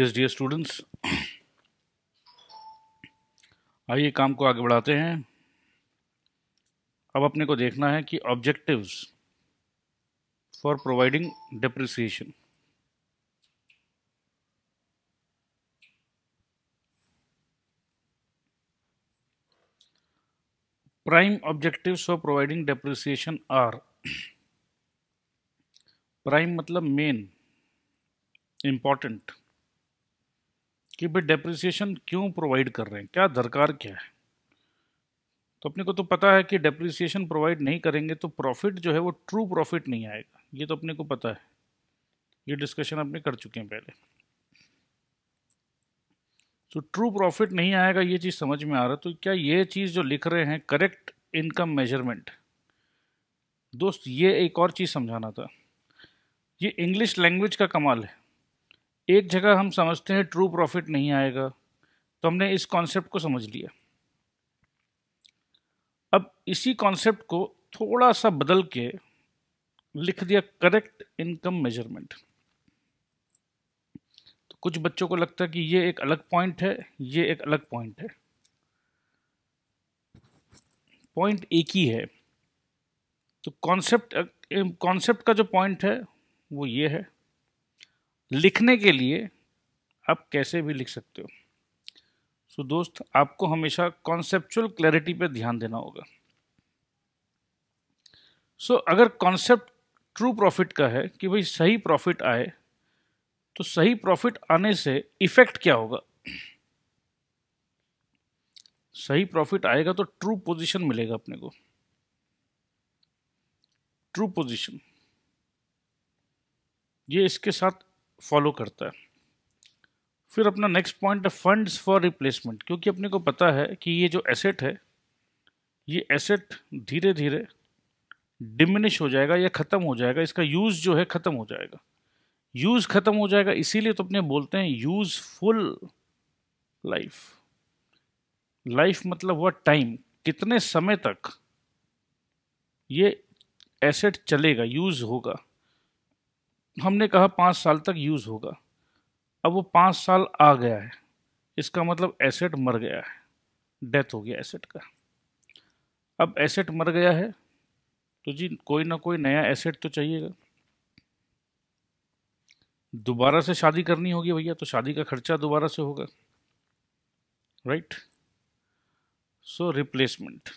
Yes dear students आइए काम को आगे बढ़ाते हैं अब अपने को देखना है कि objectives for providing depreciation prime objectives for providing depreciation are prime मतलब मेन इंपॉर्टेंट कि भाई डेप्रिसिएशन क्यों प्रोवाइड कर रहे हैं क्या दरकार क्या है तो अपने को तो पता है कि डेप्रिसिएशन प्रोवाइड नहीं करेंगे तो प्रॉफिट जो है वो ट्रू प्रॉफिट नहीं आएगा ये तो अपने को पता है ये डिस्कशन अपने कर चुके हैं पहले तो ट्रू प्रॉफिट नहीं आएगा ये चीज़ समझ में आ रहा तो क्या ये चीज़ जो लिख रहे हैं करेक्ट इनकम मेजरमेंट दोस्त ये एक और चीज़ समझाना था ये इंग्लिश लैंग्वेज का कमाल है एक जगह हम समझते हैं ट्रू प्रॉफिट नहीं आएगा तो हमने इस कॉन्सेप्ट को समझ लिया अब इसी कॉन्सेप्ट को थोड़ा सा बदल के लिख दिया करेक्ट इनकम मेजरमेंट तो कुछ बच्चों को लगता है कि ये एक अलग पॉइंट है ये एक अलग पॉइंट है पॉइंट एक ही है तो कॉन्सेप्ट कॉन्सेप्ट का जो पॉइंट है वो ये है लिखने के लिए आप कैसे भी लिख सकते हो सो दोस्त आपको हमेशा कॉन्सेप्चुअल क्लैरिटी पे ध्यान देना होगा सो so, अगर कॉन्सेप्ट ट्रू प्रॉफिट का है कि भाई सही प्रॉफिट आए तो सही प्रॉफिट आने से इफेक्ट क्या होगा सही प्रॉफिट आएगा तो ट्रू पोजीशन मिलेगा अपने को ट्रू पोजीशन ये इसके साथ फॉलो करता है फिर अपना नेक्स्ट पॉइंट है फंड्स फॉर रिप्लेसमेंट क्योंकि अपने को पता है कि ये जो एसेट है ये एसेट धीरे धीरे डिमिनिश हो जाएगा या ख़त्म हो जाएगा इसका यूज़ जो है ख़त्म हो जाएगा यूज़ ख़त्म हो जाएगा इसीलिए तो अपने बोलते हैं यूज़फुल लाइफ लाइफ मतलब हुआ टाइम कितने समय तक ये एसेट चलेगा यूज़ होगा हमने कहा पाँच साल तक यूज़ होगा अब वो पाँच साल आ गया है इसका मतलब एसेट मर गया है डेथ हो गया एसेट का अब एसेट मर गया है तो जी कोई ना कोई नया एसेट तो चाहिएगा दोबारा से शादी करनी होगी भैया तो शादी का खर्चा दोबारा से होगा right so replacement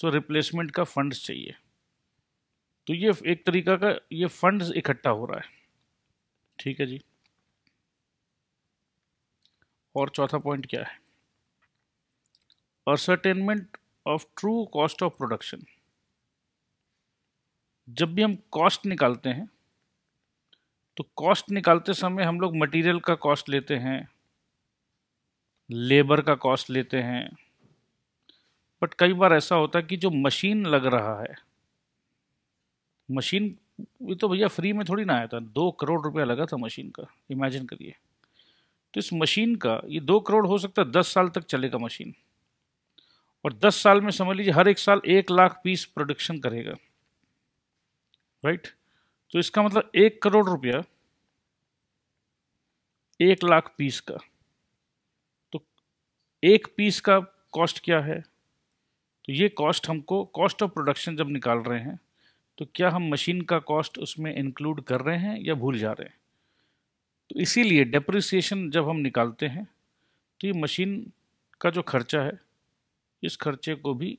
so replacement का फंड्स चाहिए तो ये एक तरीका का ये फंड इकट्ठा हो रहा है ठीक है जी और चौथा पॉइंट क्या है ascertainment of true cost of production जब भी हम कॉस्ट निकालते हैं तो कॉस्ट निकालते समय हम लोग मटेरियल का कॉस्ट लेते हैं लेबर का कॉस्ट लेते हैं बट कई बार ऐसा होता है कि जो मशीन लग रहा है मशीन ये तो भैया फ्री में थोड़ी ना आया था दो करोड़ रुपया लगा था मशीन का इमेजिन करिए तो इस मशीन का ये दो करोड़ हो सकता है दस साल तक चलेगा मशीन और दस साल में समझ लीजिए हर एक साल एक लाख पीस प्रोडक्शन करेगा राइट तो इसका मतलब एक करोड़ रुपया एक लाख पीस का तो एक पीस का कॉस्ट क्या है तो ये कॉस्ट हमको कॉस्ट ऑफ प्रोडक्शन जब निकाल रहे हैं तो क्या हम मशीन का कॉस्ट उसमें इंक्लूड कर रहे हैं या भूल जा रहे हैं तो इसीलिए डेप्रिसिएशन जब हम निकालते हैं तो ये मशीन का जो खर्चा है इस खर्चे को भी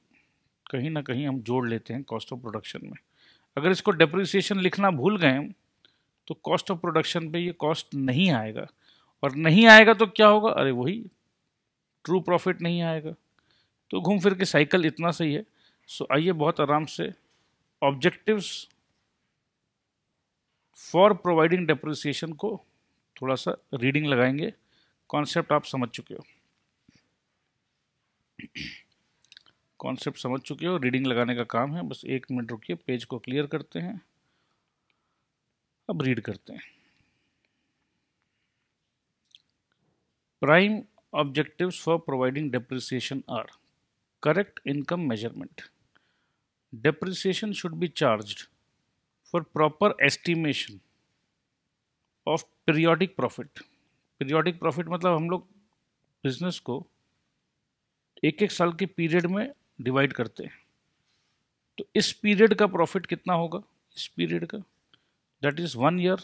कहीं ना कहीं हम जोड़ लेते हैं कॉस्ट ऑफ प्रोडक्शन में अगर इसको डेप्रिसिएशन लिखना भूल गए तो कॉस्ट ऑफ प्रोडक्शन पे ये कॉस्ट नहीं आएगा और नहीं आएगा तो क्या होगा अरे वही ट्रू प्रॉफिट नहीं आएगा तो घूम फिर के साइकिल इतना सही है सो आइए बहुत आराम से ऑब्जेक्टिव्स फॉर प्रोवाइडिंग डेप्रिसिएशन को थोड़ा सा रीडिंग लगाएंगे कॉन्सेप्ट आप समझ चुके हो कॉन्सेप्ट समझ चुके हो रीडिंग लगाने का काम है बस एक मिनट रुकिए पेज को क्लियर करते हैं अब रीड करते हैं prime objectives for providing depreciation are correct income measurement depreciation should be charged for proper estimation of periodic profit periodic profit मतलब हम लोग बिजनेस को एक एक साल के पीरियड में डिवाइड करते हैं तो इस पीरियड का प्रॉफिट कितना होगा इस पीरियड का दैट इज़ वन ईयर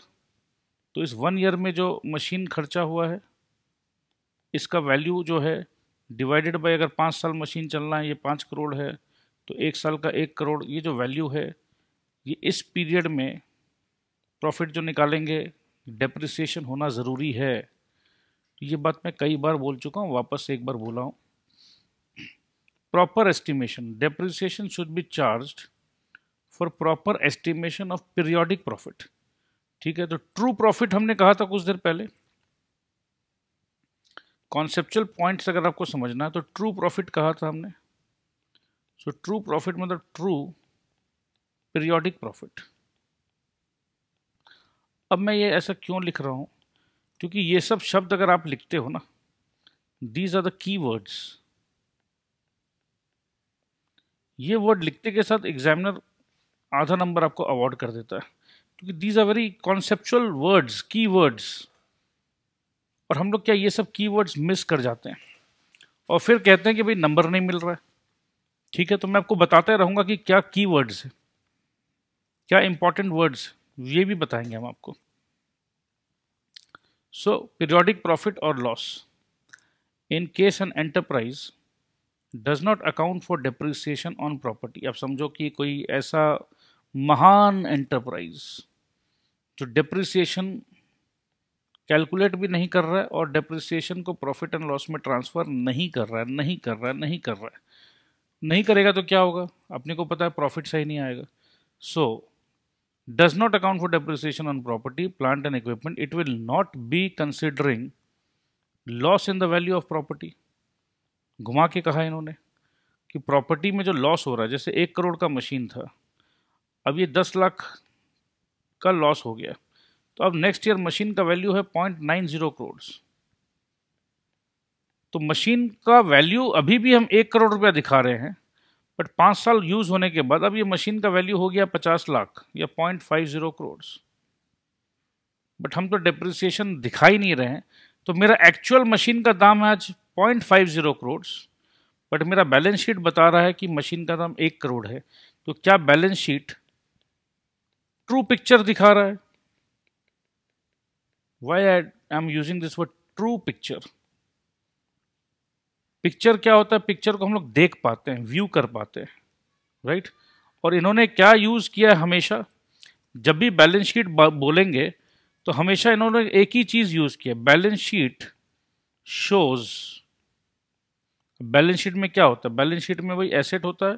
तो इस वन ईयर में जो मशीन खर्चा हुआ है इसका वैल्यू जो है डिवाइडेड बाय अगर पाँच साल मशीन चलना है ये पाँच करोड़ है तो एक साल का एक करोड़ ये जो वैल्यू है ये इस पीरियड में प्रॉफिट जो निकालेंगे डेप्रिसिएशन होना ज़रूरी है तो ये बात मैं कई बार बोल चुका हूँ वापस एक बार बोला हूँ proper estimation depreciation should be charge for proper estimation of periodic profit ठीक है तो ट्रू प्रॉफिट हमने कहा था कुछ देर पहले कॉन्सेप्चुअल पॉइंट्स अगर आपको समझना है तो ट्रू प्रॉफिट कहा था हमने सो ट्रू प्रॉफिट मतलब ट्रू पीरियोडिक प्रॉफिट अब मैं ये ऐसा क्यों लिख रहा हूँ क्योंकि ये सब शब्द अगर आप लिखते हो ना these are the key words ये वर्ड लिखते के साथ एग्जामिनर आधा नंबर आपको अवॉर्ड कर देता है क्योंकि these are very conceptual words key words और हम लोग क्या ये सब की वर्ड्स मिस कर जाते हैं और फिर कहते हैं कि भाई नंबर नहीं मिल रहा है ठीक है तो मैं आपको बताते रहूंगा कि क्या की वर्ड्स है क्या इंपॉर्टेंट वर्ड्स ये भी बताएंगे हम आपको सो पीरियोडिक प्रॉफिट और loss in case an enterprise does not account for depreciation on property आप समझो कि कोई ऐसा महान एंटरप्राइज जो डिप्रिसिएशन कैलकुलेट भी नहीं कर रहा है और डिप्रिसिएशन को प्रॉफिट एंड लॉस में ट्रांसफ़र नहीं कर रहा है नहीं कर रहा है नहीं कर रहा है नहीं करेगा तो क्या होगा अपने को पता है प्रॉफिट सही नहीं आएगा so does not account for depreciation on property plant and equipment it will not be considering loss in the value of property घुमा के कहा इन्होंने कि प्रॉपर्टी में जो लॉस हो रहा है जैसे एक करोड़ का मशीन था अब ये दस लाख का लॉस हो गया तो अब नेक्स्ट ईयर मशीन का वैल्यू है पॉइंट नाइन जीरो करोड़ तो मशीन का वैल्यू अभी भी हम एक करोड़ रुपया दिखा रहे हैं बट पाँच साल यूज़ होने के बाद अब ये मशीन का वैल्यू हो गया पचास लाख या point five zero crore but हम तो डिप्रिसिएशन दिखा ही नहीं रहे हैं तो मेरा एक्चुअल मशीन का दाम है आज point five zero crore but मेरा बैलेंस शीट बता रहा है कि मशीन का दाम एक करोड़ है तो क्या बैलेंस शीट ट्रू पिक्चर दिखा रहा है why I am using this word true picture picture क्या होता है पिक्चर को हम लोग देख पाते हैं व्यू कर पाते हैं राइट और इन्होंने क्या यूज़ किया है हमेशा जब भी बैलेंस शीट बोलेंगे तो हमेशा इन्होंने एक ही चीज़ यूज़ किया balance sheet shows balance sheet में क्या होता है बैलेंस शीट में वही एसेट होता है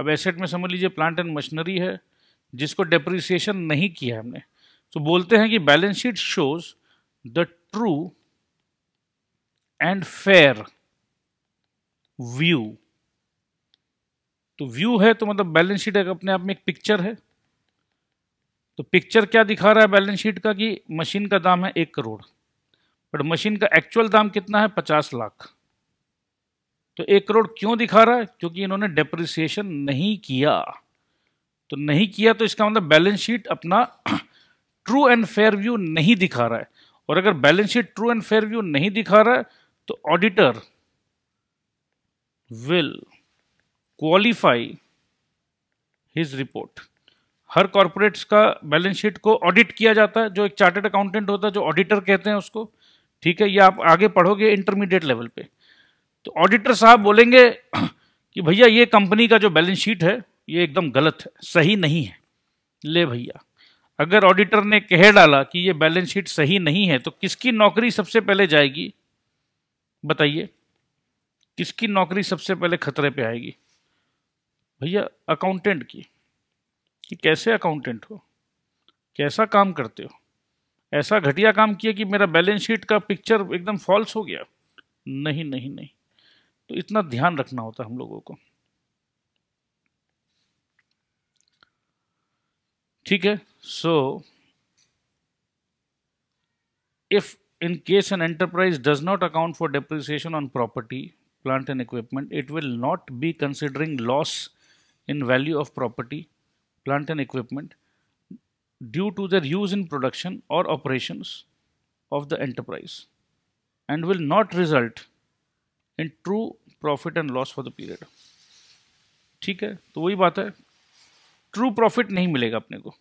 अब एसेट में समझ लीजिए प्लांट एंड मशीनरी है जिसको डिप्रिसिएशन नहीं किया हमने तो बोलते हैं कि balance sheet shows the true and fair view तो व्यू है तो मतलब बैलेंस शीट एक अपने आप में एक पिक्चर है तो पिक्चर क्या दिखा रहा है बैलेंस शीट का कि मशीन का दाम है एक करोड़ बट मशीन का एक्चुअल दाम कितना है पचास लाख तो एक करोड़ क्यों दिखा रहा है क्योंकि इन्होंने डेप्रिसिएशन नहीं किया तो नहीं किया तो इसका मतलब बैलेंस शीट अपना ट्रू एंड फेयर व्यू नहीं दिखा रहा है और अगर balance sheet true and fair view नहीं दिखा रहा है तो auditor will qualify his report. हर कॉरपोरेट्स का बैलेंस शीट को ऑडिट किया जाता है जो एक चार्टेड अकाउंटेंट होता है जो ऑडिटर कहते हैं उसको ठीक है ये आप आगे पढ़ोगे इंटरमीडिएट लेवल पे तो ऑडिटर साहब बोलेंगे कि भैया ये कंपनी का जो बैलेंस शीट है ये एकदम गलत है सही नहीं है ले भैया अगर ऑडिटर ने कह डाला कि ये बैलेंस शीट सही नहीं है तो किसकी नौकरी सबसे पहले जाएगी बताइए किसकी नौकरी सबसे पहले खतरे पे आएगी भैया अकाउंटेंट की कि कैसे अकाउंटेंट हो कैसा काम करते हो ऐसा घटिया काम किया कि मेरा बैलेंस शीट का पिक्चर एकदम फॉल्स हो गया नहीं नहीं नहीं तो इतना ध्यान रखना होता हम लोगों को ठीक है so if in case an enterprise does not account for depreciation on property plant and equipment, it will not be considering loss in value of property, plant and equipment due to their use in production or operations of the enterprise and will not result in true profit and loss for the period ठीक है तो वही बात है true profit नहीं मिलेगा अपने को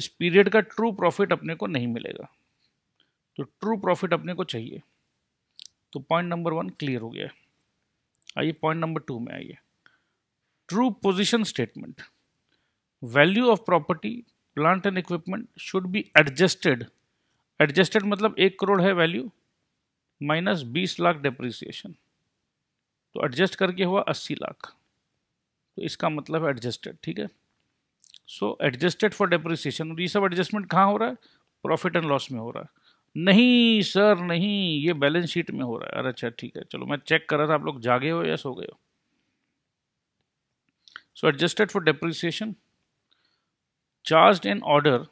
इस पीरियड का ट्रू प्रॉफिट अपने को नहीं मिलेगा तो ट्रू प्रॉफिट अपने को चाहिए तो पॉइंट नंबर वन क्लियर हो गया आइए पॉइंट नंबर टू में आइए true position statement value of property plant and equipment should be adjusted adjusted मतलब एक करोड़ है वैल्यू माइनस बीस लाख डेप्रिसिएशन तो एडजस्ट करके हुआ अस्सी लाख तो इसका मतलब है एडजस्टेड ठीक है सो एडजस्टेड फॉर डेप्रिसिएशन और ये सब एडजस्टमेंट कहाँ हो रहा है प्रॉफिट एंड लॉस में हो रहा है नहीं सर नहीं ये बैलेंस शीट में हो रहा है अरे अच्छा ठीक है चलो मैं चेक कर रहा था आप लोग जागे हो या सो गए हो so adjusted for depreciation charge in order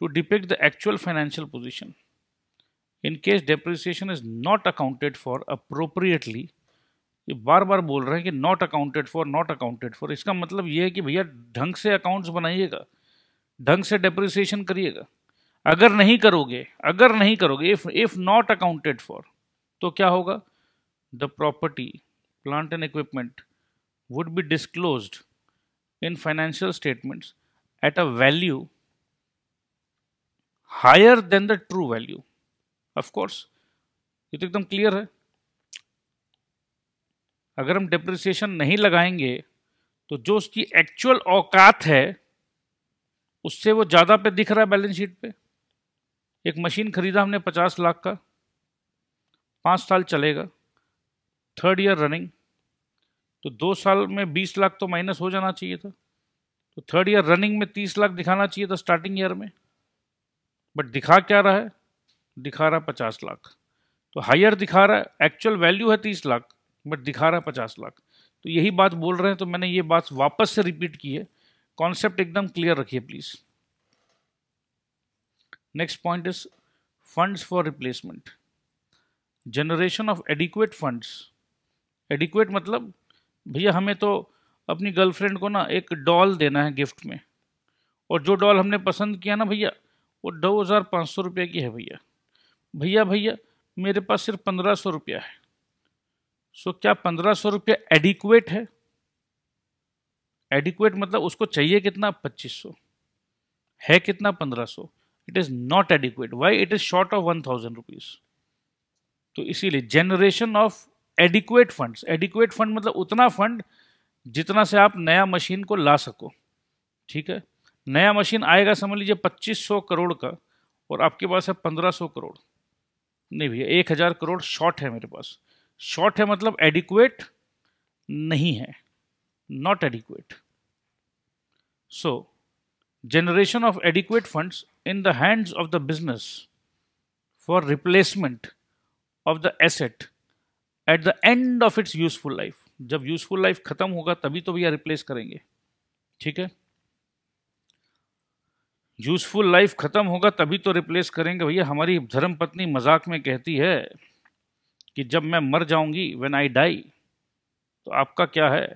to depict the actual financial position in case depreciation is not accounted for appropriately ये बार बार बोल रहे हैं कि not accounted for not accounted for इसका मतलब ये है कि भैया ढंग से अकाउंट्स बनाइएगा ढंग से डेप्रिसिएशन करिएगा अगर नहीं करोगे अगर नहीं करोगे if if not accounted for तो क्या होगा the property plant and equipment would be disclose in financial statements at a value higher than the true value of course ये तो एकदम क्लियर है अगर हम डिप्रिसिएशन नहीं लगाएंगे तो जो उसकी एक्चुअल औकात है उससे वो ज़्यादा पे दिख रहा है बैलेंस शीट पे एक मशीन खरीदा हमने पचास लाख का पाँच साल चलेगा थर्ड ईयर रनिंग तो दो साल में बीस लाख तो माइनस हो जाना चाहिए था तो थर्ड ईयर रनिंग में तीस लाख दिखाना चाहिए था स्टार्टिंग ईयर में बट दिखा क्या रहा है दिखा रहा पचास लाख तो हायर दिखा रहा है एक्चुअल वैल्यू है तीस लाख बट दिखा रहा है पचास लाख तो यही बात बोल रहे हैं तो मैंने ये बात वापस से रिपीट की है कॉन्सेप्ट एकदम क्लियर रखिए please next point is funds for replacement generation of adequate funds adequate मतलब भैया हमें तो अपनी गर्लफ्रेंड को ना एक डॉल देना है गिफ्ट में और जो डॉल हमने पसंद किया ना भैया वो दो हज़ार पाँच सौ रुपये की है भैया भैया भैया मेरे पास सिर्फ पंद्रह सौ रुपया है सो क्या पंद्रह सौ रुपया एडिक्वेट है एडिक्वेट मतलब उसको चाहिए कितना पच्चीस सौ है कितना पंद्रह सौ it is not adequate why it is short of one thousand rupees तो इसीलिए generation of adequate fund adequate fund मतलब उतना फंड जितना से आप नया मशीन को ला सको ठीक है नया मशीन आएगा समझ लीजिए पच्चीस सौ करोड़ का और आपके पास है पंद्रह सौ करोड़ नहीं भैया एक हज़ार करोड़ शॉर्ट है मेरे पास शॉर्ट है मतलब एडिक्वेट नहीं है not adequate so generation of adequate funds in the hands of the business for replacement of the asset at the end of its useful life जब useful life खत्म होगा तभी तो भैया replace करेंगे ठीक है यूजफुल लाइफ खत्म होगा तभी तो रिप्लेस करेंगे भैया हमारी धर्म पत्नी मजाक में कहती है कि जब मैं मर जाऊंगी व्हेन आई डाई तो आपका क्या है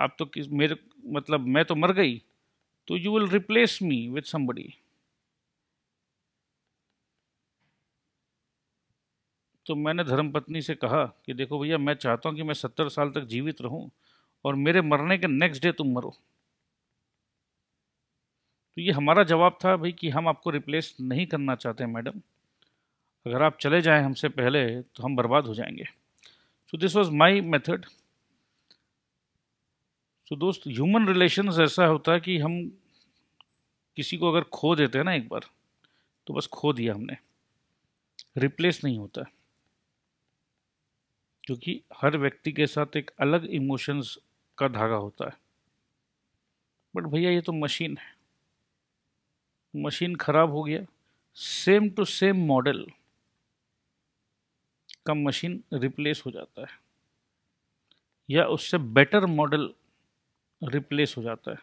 आप तो किस मेरे मतलब मैं तो मर गई तो you will replace me with somebody तो मैंने धर्मपत्नी से कहा कि देखो भैया मैं चाहता हूँ कि मैं सत्तर साल तक जीवित रहूँ और मेरे मरने के नेक्स्ट डे तुम मरो तो ये हमारा जवाब था भाई कि हम आपको रिप्लेस नहीं करना चाहते मैडम अगर आप चले जाएं हमसे पहले तो हम बर्बाद हो जाएंगे so this was my method तो दोस्त ह्यूमन रिलेशंस ऐसा होता है कि हम किसी को अगर खो देते हैं ना एक बार तो बस खो दिया हमने रिप्लेस नहीं होता क्योंकि हर व्यक्ति के साथ एक अलग इमोशंस का धागा होता है बट भैया ये तो मशीन है मशीन खराब हो गया सेम टू सेम मॉडल का मशीन रिप्लेस हो जाता है या उससे बेटर मॉडल रिप्लेस हो जाता है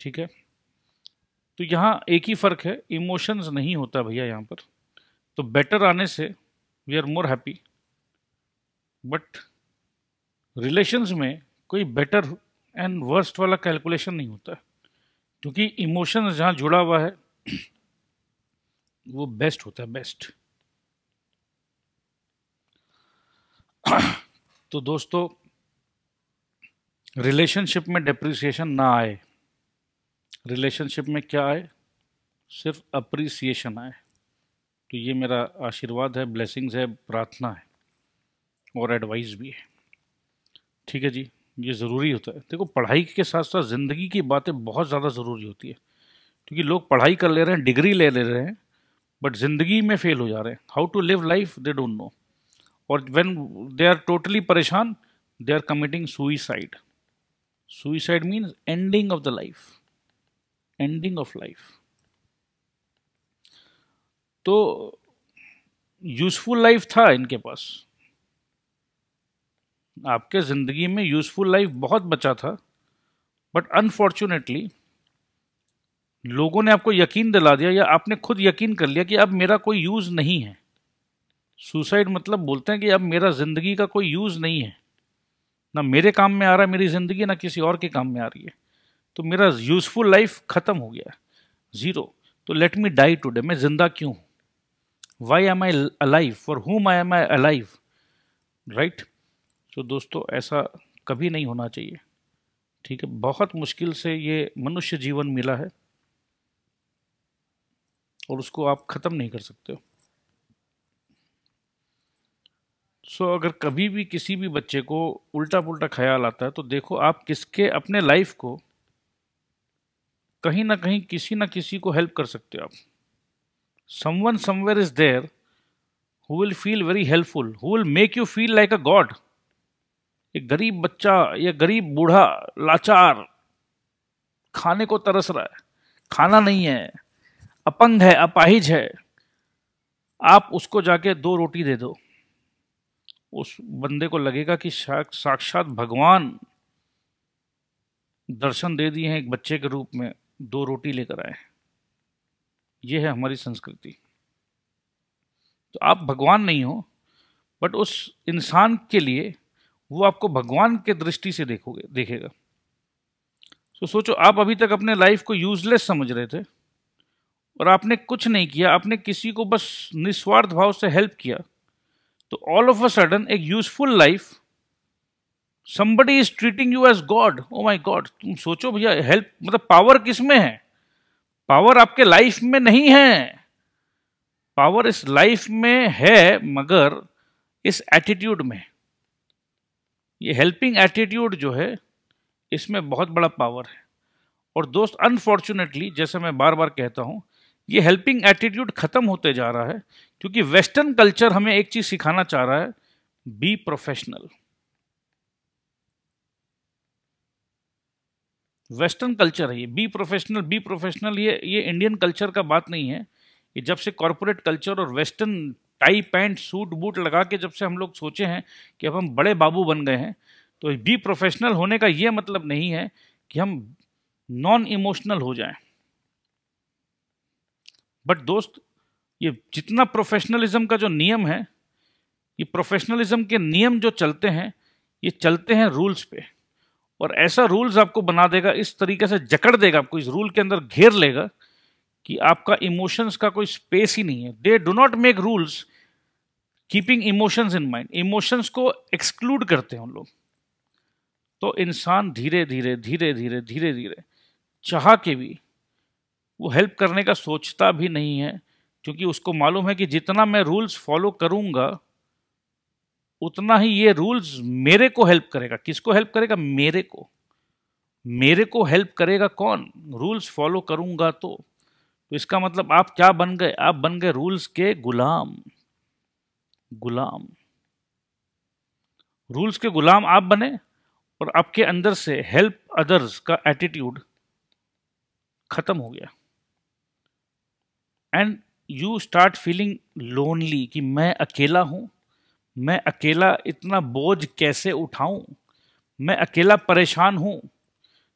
ठीक है तो यहाँ एक ही फ़र्क है इमोशंस नहीं होता भैया यहाँ पर तो बेटर आने से we are more happy but relations में कोई बेटर एंड वर्स्ट वाला कैलकुलेशन नहीं होता है क्योंकि इमोशंस जहाँ जुड़ा हुआ है वो बेस्ट होता है बेस्ट तो दोस्तों रिलेशनशिप में डिप्रिसिएशन ना आए रिलेशनशिप में क्या आए सिर्फ अप्रिसिएशन आए तो ये मेरा आशीर्वाद है ब्लेसिंग्स है प्रार्थना है और एडवाइस भी है ठीक है जी ये ज़रूरी होता है देखो पढ़ाई के साथ साथ ज़िंदगी की बातें बहुत ज़्यादा ज़रूरी होती है क्योंकि लोग पढ़ाई कर ले रहे हैं डिग्री ले ले रहे हैं बट ज़िंदगी में फेल हो जा रहे हैं how to live life they don't know और वेन दे आर टोटली परेशान they are committing suicide suicide means ending of the life ending of life तो यूजफुल लाइफ था इनके पास आपके ज़िंदगी में यूजफुल लाइफ बहुत बचा था बट अनफॉर्चुनेटली लोगों ने आपको यकीन दिला दिया या आपने खुद यकीन कर लिया कि अब मेरा कोई यूज़ नहीं है सुसाइड मतलब बोलते हैं कि अब मेरा ज़िंदगी का कोई यूज़ नहीं है ना मेरे काम में आ रहा है मेरी ज़िंदगी ना किसी और के काम में आ रही है तो मेरा यूज़फुल लाइफ ख़त्म हो गया ज़ीरो तो लेट मी डाई टूडे मैं ज़िंदा क्यों हूँ why am I alive for whom I am I alive right तो दोस्तों ऐसा कभी नहीं होना चाहिए ठीक है बहुत मुश्किल से ये मनुष्य जीवन मिला है और उसको आप ख़त्म नहीं कर सकते हो सो so, अगर कभी भी किसी भी बच्चे को उल्टा पुल्टा ख्याल आता है तो देखो आप किसके अपने लाइफ को कहीं ना कहीं किसी ना किसी को हेल्प कर सकते हो आप someone somewhere is there who will feel very helpful who will make you feel like a god एक गरीब बच्चा या गरीब बूढ़ा लाचार खाने को तरस रहा है खाना नहीं है अपंग है अपाहिज है आप उसको जाके दो रोटी दे दो उस बंदे को लगेगा कि साक्षात भगवान दर्शन दे दिए हैं एक बच्चे के रूप में दो रोटी लेकर आए हैं ये है हमारी संस्कृति तो आप भगवान नहीं हो बट उस इंसान के लिए वो आपको भगवान के दृष्टि से देखोगे देखेगा तो सोचो आप अभी तक अपने लाइफ को यूजलेस समझ रहे थे और आपने कुछ नहीं किया आपने किसी को बस निस्वार्थ भाव से हेल्प किया तो ऑल ऑफ अ सडन एक useful life somebody is treating you as god oh my god तुम सोचो भैया हेल्प मतलब पावर किस में है पावर आपके लाइफ में नहीं है पावर इस लाइफ में है मगर इस एटीट्यूड में ये हेल्पिंग एटीट्यूड जो है इसमें बहुत बड़ा पावर है और दोस्त अनफॉर्चुनेटली जैसे मैं बार बार कहता हूं ये हेल्पिंग एटीट्यूड ख़त्म होते जा रहा है क्योंकि वेस्टर्न कल्चर हमें एक चीज़ सिखाना चाह रहा है बी प्रोफेशनल वेस्टर्न कल्चर है ये बी प्रोफेशनल बी प्रोफेशनल ये ये इंडियन कल्चर का बात नहीं है ये जब से कॉरपोरेट कल्चर और western tie pant suit boot लगा के जब से हम लोग सोचे हैं कि अब हम बड़े बाबू बन गए हैं तो बी प्रोफेशनल होने का ये मतलब नहीं है कि हम नॉन इमोशनल हो जाएं बट दोस्त ये जितना प्रोफेशनलिज्म का जो नियम है ये प्रोफेशनलिज्म के नियम जो चलते हैं ये चलते हैं रूल्स पे और ऐसा रूल्स आपको बना देगा इस तरीके से जकड़ देगा आपको इस रूल के अंदर घेर लेगा कि आपका इमोशंस का कोई स्पेस ही नहीं है they do not make rules keeping emotions in mind emotions को एक्सक्लूड करते हैं उन लोग तो इंसान धीरे धीरे धीरे धीरे धीरे धीरे चाह के भी वो हेल्प करने का सोचता भी नहीं है क्योंकि उसको मालूम है कि जितना मैं रूल्स फॉलो करूंगा उतना ही ये रूल्स मेरे को हेल्प करेगा किसको हेल्प करेगा मेरे को मेरे को हेल्प करेगा कौन रूल्स फॉलो करूंगा तो तो इसका मतलब आप क्या बन गए आप बन गए रूल्स के गुलाम गुलाम रूल्स के गुलाम आप बने और आपके अंदर से हेल्प अदर्स का एटीट्यूड खत्म हो गया and you start feeling lonely कि मैं अकेला हूँ मैं अकेला इतना बोझ कैसे उठाऊँ मैं अकेला परेशान हूँ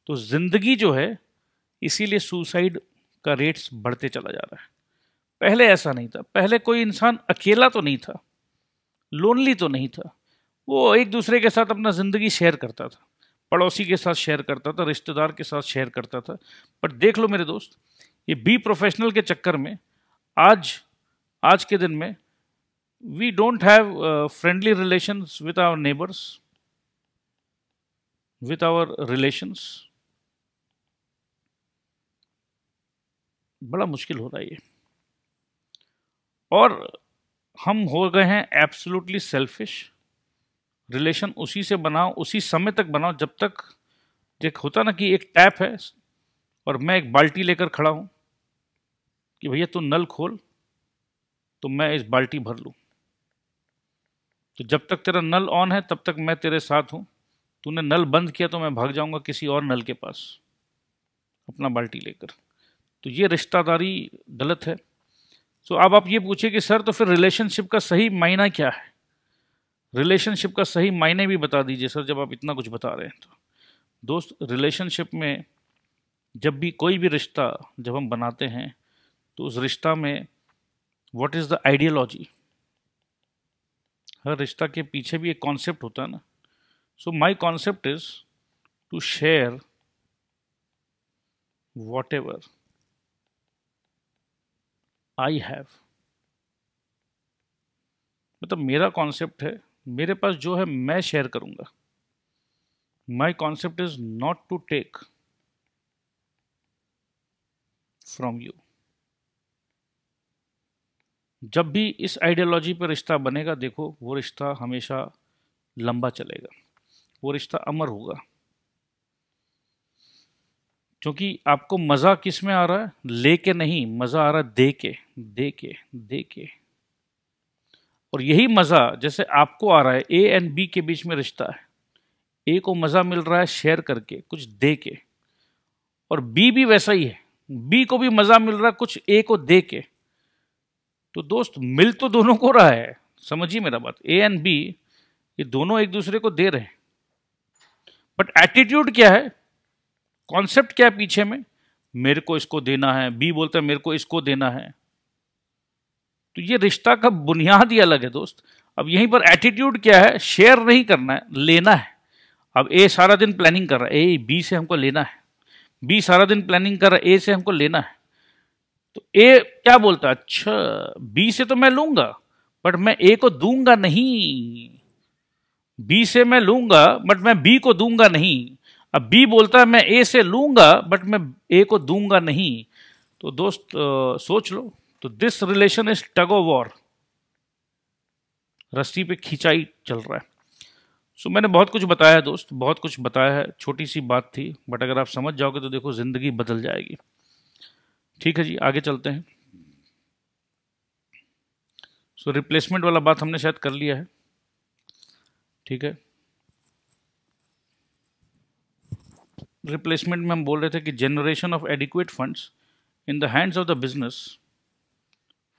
तो ज़िंदगी जो है इसीलिए सुसाइड का रेट्स बढ़ते चला जा रहा है पहले ऐसा नहीं था पहले कोई इंसान अकेला तो नहीं था लोनली तो नहीं था वो एक दूसरे के साथ अपना ज़िंदगी शेयर करता था पड़ोसी के साथ शेयर करता था रिश्तेदार के साथ शेयर करता था पर देख लो मेरे दोस्त ये बी प्रोफेशनल के चक्कर में आज आज के दिन में we don't have friendly relations with our neighbours with our relations बड़ा मुश्किल हो रहा है ये और हम हो गए हैं एब्सोल्युटली सेल्फिश रिलेशन उसी से बनाओ उसी समय तक बनाओ जब तक एक होता ना कि एक टैप है और मैं एक बाल्टी लेकर खड़ा हूँ कि भैया तू नल खोल तो मैं इस बाल्टी भर लूँ तो जब तक तेरा नल ऑन है तब तक मैं तेरे साथ हूँ तूने नल बंद किया तो मैं भाग जाऊँगा किसी और नल के पास अपना बाल्टी लेकर तो ये रिश्तादारी गलत है तो अब आप ये पूछिए कि सर तो फिर रिलेशनशिप का सही मायना क्या है रिलेशनशिप का सही मायने भी बता दीजिए सर जब आप इतना कुछ बता रहे हैं तो दोस्त रिलेशनशिप में जब भी कोई भी रिश्ता जब हम बनाते हैं तो उस रिश्ता में व्हाट इज़ द आइडियोलॉजी हर रिश्ता के पीछे भी एक कॉन्सेप्ट होता है ना so my concept is to share whatever I have मतलब मेरा कॉन्सेप्ट है मेरे पास जो है मैं शेयर करूंगा my concept is not to take from you जब भी इस आइडियोलॉजी पर रिश्ता बनेगा देखो वो रिश्ता हमेशा लंबा चलेगा वो रिश्ता अमर होगा क्योंकि आपको मज़ा किस में आ रहा है ले के नहीं मज़ा आ रहा है दे के दे के दे के और यही मज़ा जैसे आपको आ रहा है ए एंड बी के बीच में रिश्ता है ए को मज़ा मिल रहा है शेयर करके कुछ दे के और बी भी वैसा ही है बी को भी मजा मिल रहा कुछ ए को दे के तो दोस्त मिल तो दोनों को रहा है समझिए मेरा बात ए एंड बी ये दोनों एक दूसरे को दे रहे हैं बट एटीट्यूड क्या है कॉन्सेप्ट क्या है पीछे में मेरे को इसको देना है बी बोलता है मेरे को इसको देना है तो ये रिश्ता का बुनियाद ही अलग है दोस्त अब यहीं पर एटीट्यूड क्या है शेयर नहीं करना है लेना है अब ए सारा दिन प्लानिंग कर रहा है ए बी से हमको लेना है बी सारा दिन प्लानिंग कर रहा है ए से हमको लेना है तो ए क्या बोलता है अच्छा बी से तो मैं लूंगा बट मैं ए को दूंगा नहीं बी से मैं लूंगा बट मैं बी को दूंगा नहीं अब बी बोलता है मैं ए से लूंगा बट मैं ए को दूंगा नहीं तो दोस्त आ, सोच लो तो this relation is tug of war रस्सी पे खिंचाई चल रहा है सो so, मैंने बहुत कुछ बताया है दोस्त बहुत कुछ बताया है छोटी सी बात थी बट अगर आप समझ जाओगे तो देखो ज़िंदगी बदल जाएगी ठीक है जी आगे चलते हैं सो so, रिप्लेसमेंट वाला बात हमने शायद कर लिया है ठीक है रिप्लेसमेंट में हम बोल रहे थे कि generation of adequate funds in the hands of the business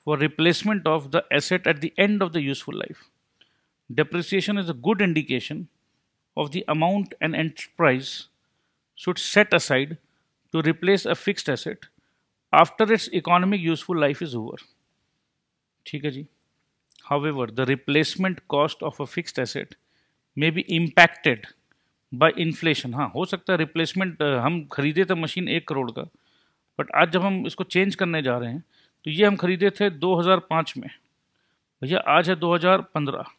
for replacement of the asset at the end of the useful life depreciation is a good indication of the amount an enterprise should set aside to replace a fixed asset after its economic useful life is over. theek hai ji However, the replacement cost of a fixed asset may be impacted by inflation. ha ho sakta hai replacement uh, hum खरीदे the machine 1 crore ka but aaj jab hum isko change karne ja rahe hain to ye hum खरीदे the 2005 mein bhaiya aaj hai 2015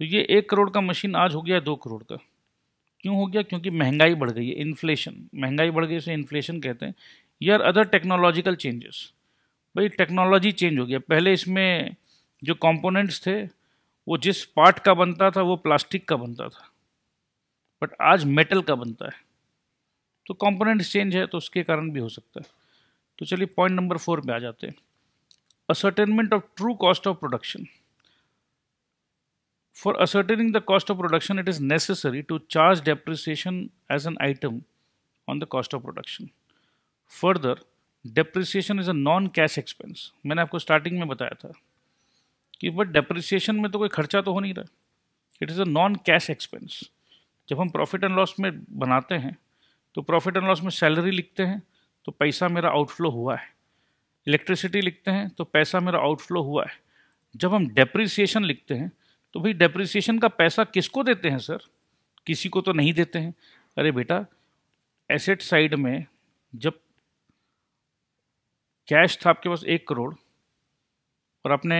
तो ये एक करोड़ का machine आज हो गया दो करोड़ का क्यों हो गया क्योंकि महंगाई बढ़ गई है इन्फ्लेशन महंगाई बढ़ गई से इन्फ्लेशन कहते हैं या अदर टेक्नोलॉजिकल चेंजेस भाई टेक्नोलॉजी चेंज हो गया पहले इसमें जो कंपोनेंट्स थे वो जिस पार्ट का बनता था वो प्लास्टिक का बनता था बट आज मेटल का बनता है तो कंपोनेंट्स चेंज है तो उसके कारण भी हो सकता है तो चलिए पॉइंट नंबर फोर पे आ जाते हैं ascertainment of true cost of production For ascertaining the cost of production, it is necessary to charge depreciation as an item on the cost of production. Further, depreciation is a non-cash expense. maine aapko starting mein bataya tha ki but depreciation mein to koi kharcha to ho nahi raha it is a non cash expense jab hum profit and loss mein banate hain to profit and loss mein salary likhte hain to paisa mera outflow hua hai electricity likhte hain to paisa mera outflow hua hai जब हम depreciation लिखते हैं तो भाई depreciation का पैसा किसको देते हैं सर किसी को तो नहीं देते हैं अरे बेटा एसेट साइड में जब कैश था आपके पास एक करोड़ और आपने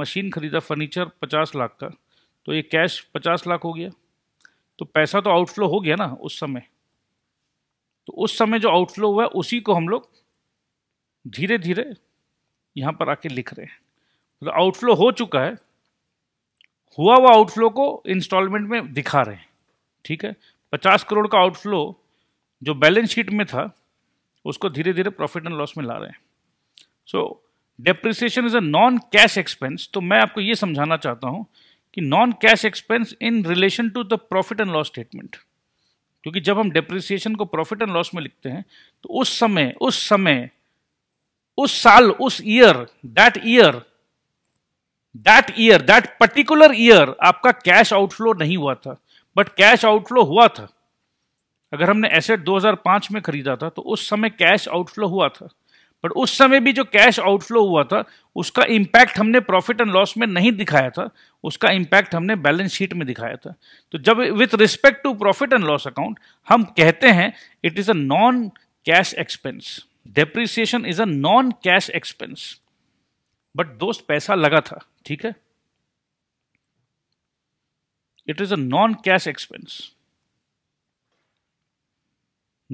मशीन खरीदा फर्नीचर पचास लाख का तो ये कैश पचास लाख हो गया तो पैसा तो आउटफ्लो हो गया ना उस समय तो उस समय जो आउटफ्लो हुआ उसी को हम लोग धीरे धीरे यहाँ पर आके लिख रहे हैं तो आउटफ्लो हो चुका है हुआ हुआ आउटफ्लो को इंस्टॉलमेंट में दिखा रहे हैं ठीक है पचास करोड़ का आउटफ्लो जो बैलेंस शीट में था उसको धीरे धीरे प्रॉफिट एंड लॉस में ला रहे हैं so depreciation is a non cash expense तो मैं आपको ये समझाना चाहता हूँ कि non cash expense in relation to the profit and loss statement क्योंकि जब हम डेप्रिसिएशन को प्रॉफिट एंड लॉस में लिखते हैं तो उस समय उस समय उस साल उस year that year that year that particular year आपका कैश आउटफ्लो नहीं हुआ था बट कैश आउटफ्लो हुआ था अगर हमने एसेट 2005 में खरीदा था तो उस समय कैश आउटफ्लो हुआ था बट उस समय भी जो कैश आउटफ्लो हुआ था उसका इम्पैक्ट हमने प्रॉफिट एंड लॉस में नहीं दिखाया था उसका इम्पैक्ट हमने बैलेंस शीट में दिखाया था तो जब with respect to profit and loss account हम कहते हैं it is a non cash expense depreciation is a non cash expense but दोस्त पैसा लगा था ठीक है it is a non cash expense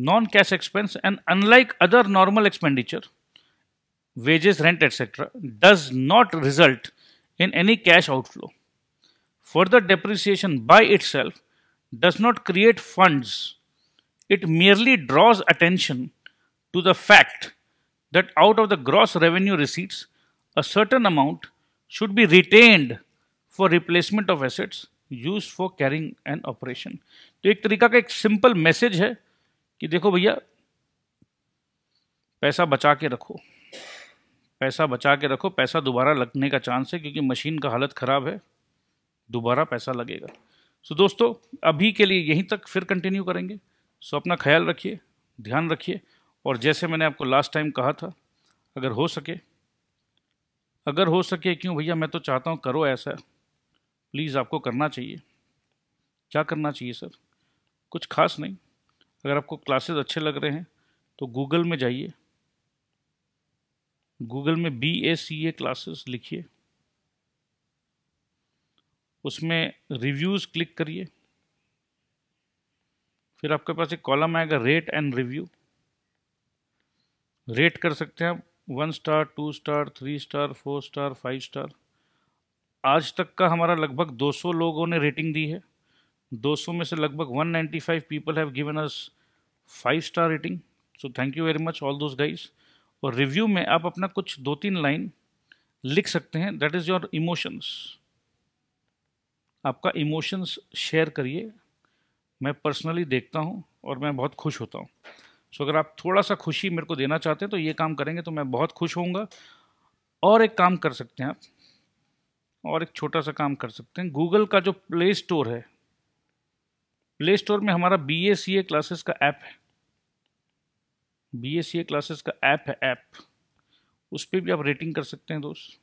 non cash expense and unlike other wages, rent, etc., does not result in any cash outflow. Further depreciation by itself does not create funds, it merely draws attention to the fact that out of the gross revenue receipts, a certain amount should be retained for replacement of assets used for carrying an operation. तो एक तरीका का एक simple message है कि देखो भैया पैसा बचा के रखो पैसा बचा के रखो पैसा दोबारा लगने का चांस है क्योंकि मशीन का हालत ख़राब है दोबारा पैसा लगेगा सो so, दोस्तों अभी के लिए यहीं तक फिर कंटिन्यू करेंगे सो so, अपना ख्याल रखिए ध्यान रखिए और जैसे मैंने आपको लास्ट टाइम कहा था अगर हो सके अगर हो सके क्यों भैया मैं तो चाहता हूँ करो ऐसा प्लीज़ आपको करना चाहिए क्या करना चाहिए सर कुछ खास नहीं अगर आपको क्लासेस अच्छे लग रहे हैं तो गूगल में जाइए गूगल में B A C A classes लिखिए उसमें रिव्यूज़ क्लिक करिए फिर आपके पास एक कॉलम आएगा रेट एंड रिव्यू रेट कर सकते हैं आप one star two star three star four star five star आज तक का हमारा लगभग 200 लोगों ने रेटिंग दी है 200 में से लगभग 195 people have given us five star rating so thank you very much all those guys और रिव्यू में आप अपना कुछ दो तीन लाइन लिख सकते हैं दैट इज़ योर इमोशंस आपका इमोशंस शेयर करिए मैं पर्सनली देखता हूँ और मैं बहुत खुश होता हूँ सो अगर आप थोड़ा सा खुशी मेरे को देना चाहते हैं तो ये काम करेंगे तो मैं बहुत खुश होऊंगा और एक काम कर सकते हैं आप और एक छोटा सा काम कर सकते हैं गूगल का जो प्ले स्टोर है प्ले स्टोर में हमारा B A C A classes का ऐप है B A C A classes का ऐप है ऐप उस पर भी आप रेटिंग कर सकते हैं दोस्त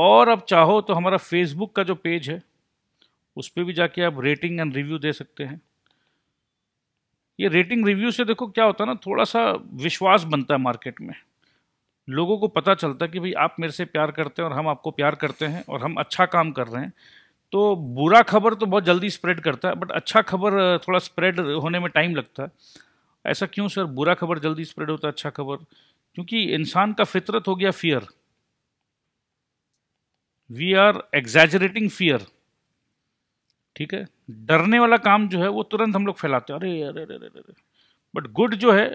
और आप चाहो तो हमारा फेसबुक का जो पेज है उस पर भी जाके आप रेटिंग एंड रिव्यू दे सकते हैं ये रेटिंग रिव्यू से देखो क्या होता है ना थोड़ा सा विश्वास बनता है मार्केट में लोगों को पता चलता है कि भाई आप मेरे से प्यार करते हैं और हम आपको प्यार करते हैं और हम अच्छा काम कर रहे हैं तो बुरा खबर तो बहुत जल्दी स्प्रेड करता है बट अच्छा खबर थोड़ा स्प्रेड होने में टाइम लगता है ऐसा क्यों सर बुरा खबर जल्दी स्प्रेड होता है अच्छा खबर क्योंकि इंसान का फितरत हो गया fear we are exaggerating fear ठीक है डरने वाला काम जो है वो तुरंत हम लोग फैलाते हैं अरे अरे अरे अरे अरे बट गुड जो है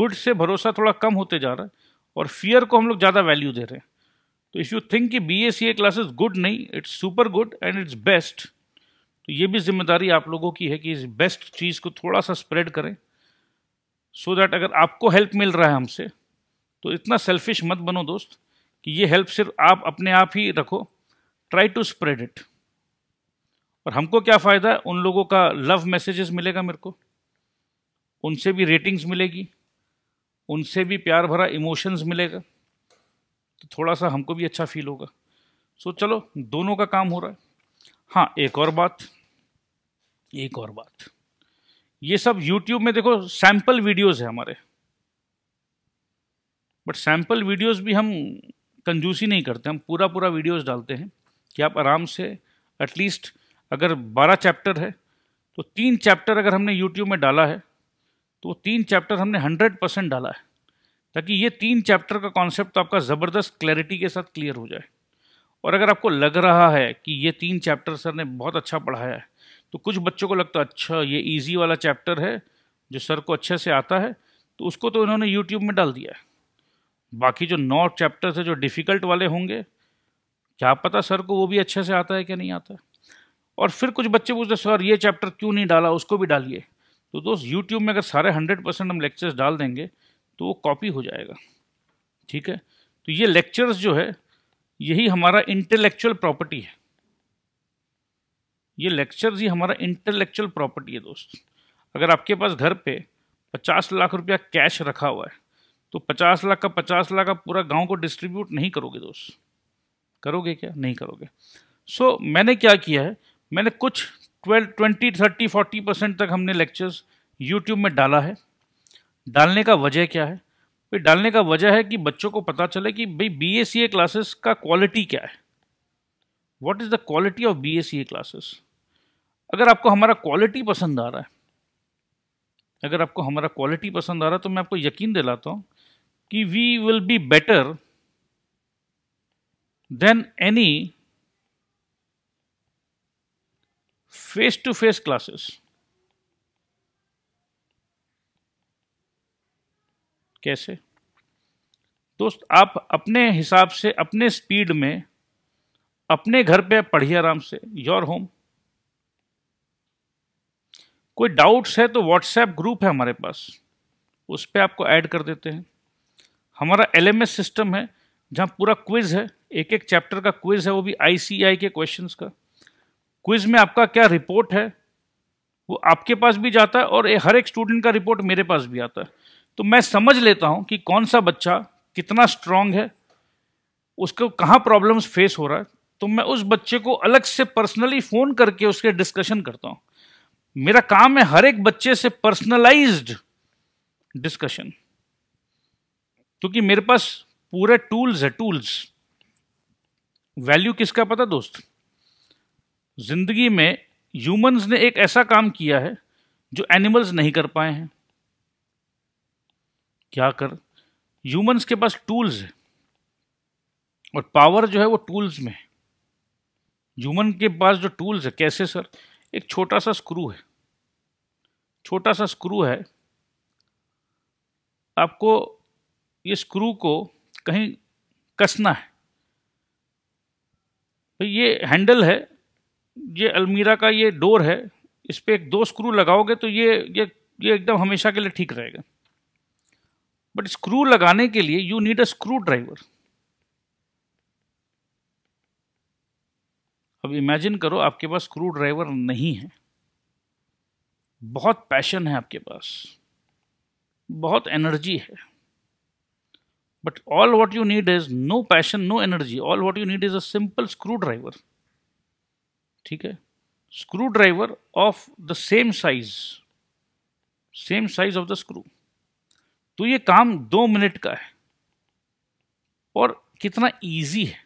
गुड से भरोसा थोड़ा कम होते जा रहा है और फियर को हम लोग ज़्यादा वैल्यू दे रहे हैं तो इफ़ यू थिंक कि B S C A classes good नहीं it's super good and it's best तो ये भी जिम्मेदारी आप लोगों की है कि इस बेस्ट चीज़ को थोड़ा सा स्प्रेड करें सो so दैट अगर आपको हेल्प मिल रहा है हमसे तो इतना सेल्फिश मत बनो दोस्त कि ये हेल्प सिर्फ आप अपने आप ही रखो ट्राई टू स्प्रेड इट और हमको क्या फ़ायदा उन लोगों का लव मैसेजेस मिलेगा मेरे को उनसे भी रेटिंग्स मिलेगी उनसे भी प्यार भरा इमोशंस मिलेगा तो थोड़ा सा हमको भी अच्छा फील होगा सो चलो दोनों का काम हो रहा है हाँ एक और बात एक और बात ये सब YouTube में देखो सैम्पल वीडियोस है हमारे बट सैम्पल वीडियोस भी हम कंजूसी नहीं करते हम पूरा पूरा वीडियोस डालते हैं कि आप आराम से एटलीस्ट अगर 12 चैप्टर है तो तीन चैप्टर अगर हमने यूट्यूब में डाला है तो वो तीन चैप्टर हमने 100 परसेंट डाला है ताकि ये तीन चैप्टर का कॉन्सेप्ट आपका ज़बरदस्त क्लैरिटी के साथ क्लियर हो जाए और अगर आपको लग रहा है कि ये तीन चैप्टर सर ने बहुत अच्छा पढ़ाया है तो कुछ बच्चों को लगता है अच्छा ये ईजी वाला चैप्टर है जो सर को अच्छे से आता है तो उसको तो इन्होंने यूट्यूब में डाल दिया है बाकी जो नौ चैप्टर्स है जो डिफ़िकल्ट वाले होंगे क्या पता सर को वो भी अच्छे से आता है कि नहीं आता है और फिर कुछ बच्चे पूछते सर ये चैप्टर क्यों नहीं डाला उसको भी डालिए तो दोस्त यूट्यूब में अगर सारे हंड्रेड परसेंट हम लेक्चर्स डाल देंगे तो वो कॉपी हो जाएगा ठीक है तो ये लेक्चर्स जो है यही हमारा इंटेलेक्चुअल प्रॉपर्टी है ये लेक्चर्स ही हमारा इंटेलेक्चुअल प्रॉपर्टी है दोस्त अगर आपके पास घर पे पचास लाख रुपया कैश रखा हुआ है तो पचास लाख का पचास लाख का पूरा गांव को डिस्ट्रीब्यूट नहीं करोगे दोस्त करोगे क्या नहीं करोगे सो so, मैंने क्या किया है मैंने कुछ twelve twenty thirty forty percent तक हमने लेक्चर्स यूट्यूब में डाला है डालने का वजह क्या है भाई डालने का वजह है कि बच्चों को पता चले कि भाई B S C A classes का क्वालिटी क्या है what is the quality of B S C A classes अगर आपको हमारा क्वालिटी पसंद आ रहा है अगर आपको हमारा क्वालिटी पसंद आ रहा है तो मैं आपको यकीन दिलाता हूँ कि we will be better than any face to face classes. कैसे दोस्त आप अपने हिसाब से अपने स्पीड में अपने घर पे पढ़िए आराम से योर होम कोई डाउट्स है तो व्हाट्सएप ग्रुप है हमारे पास उस पर आपको ऐड कर देते हैं हमारा एल सिस्टम है जहाँ पूरा क्विज है एक एक चैप्टर का क्विज है वो भी आईसीआई के क्वेश्चंस का क्विज में आपका क्या रिपोर्ट है वो आपके पास भी जाता है और हर एक स्टूडेंट का रिपोर्ट मेरे पास भी आता है तो मैं समझ लेता हूं कि कौन सा बच्चा कितना स्ट्रांग है उसको कहाँ प्रॉब्लम्स फेस हो रहा है तो मैं उस बच्चे को अलग से पर्सनली फ़ोन करके उसके डिस्कशन करता हूँ मेरा काम है हर एक बच्चे से पर्सनलाइज्ड डिस्कशन क्योंकि मेरे पास पूरे टूल्स है टूल्स वैल्यू किसका पता दोस्त जिंदगी में ह्यूमंस ने एक ऐसा काम किया है जो एनिमल्स नहीं कर पाए हैं क्या कर ह्यूमंस के पास टूल्स है और पावर जो है वो टूल्स में है ह्यूमन के पास जो टूल्स है कैसे सर एक छोटा सा स्क्रू है छोटा सा स्क्रू है आपको ये स्क्रू को कहीं कसना है तो ये हैंडल है ये अलमीरा का ये डोर है इस पर एक दो स्क्रू लगाओगे तो ये ये ये एकदम हमेशा के लिए ठीक रहेगा बट स्क्रू लगाने के लिए you need a screwdriver अब इमेजिन करो आपके पास स्क्रू ड्राइवर नहीं है बहुत पैशन है आपके पास बहुत एनर्जी है but all what you need is no passion no energy all what you need is a simple screwdriver ठीक है screwdriver of the same size same size of the screw तो ये काम दो minute का है और कितना इजी है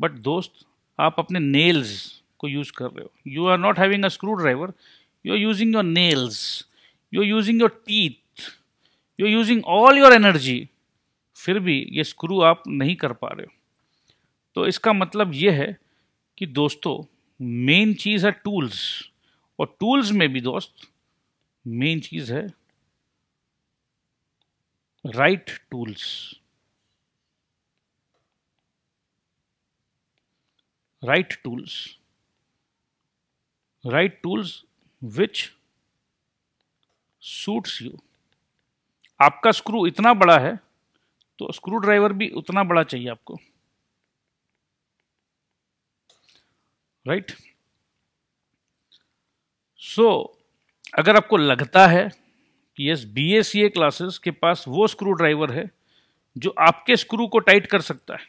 बट दोस्त आप अपने नेल्स को यूज़ कर रहे हो you are not having a screwdriver you are using your nails you are using your teeth you are using all your energy फिर भी ये स्क्रू आप नहीं कर पा रहे हो तो इसका मतलब ये है कि दोस्तों मेन चीज़ है टूल्स और टूल्स में भी दोस्त मेन चीज़ है right tools right tools right tools which suits you आपका स्क्रू इतना बड़ा है तो स्क्रू ड्राइवर भी उतना बड़ा चाहिए आपको राइट सो so, अगर आपको लगता है कि yes B A C A classes के पास वो स्क्रू ड्राइवर है जो आपके स्क्रू को टाइट कर सकता है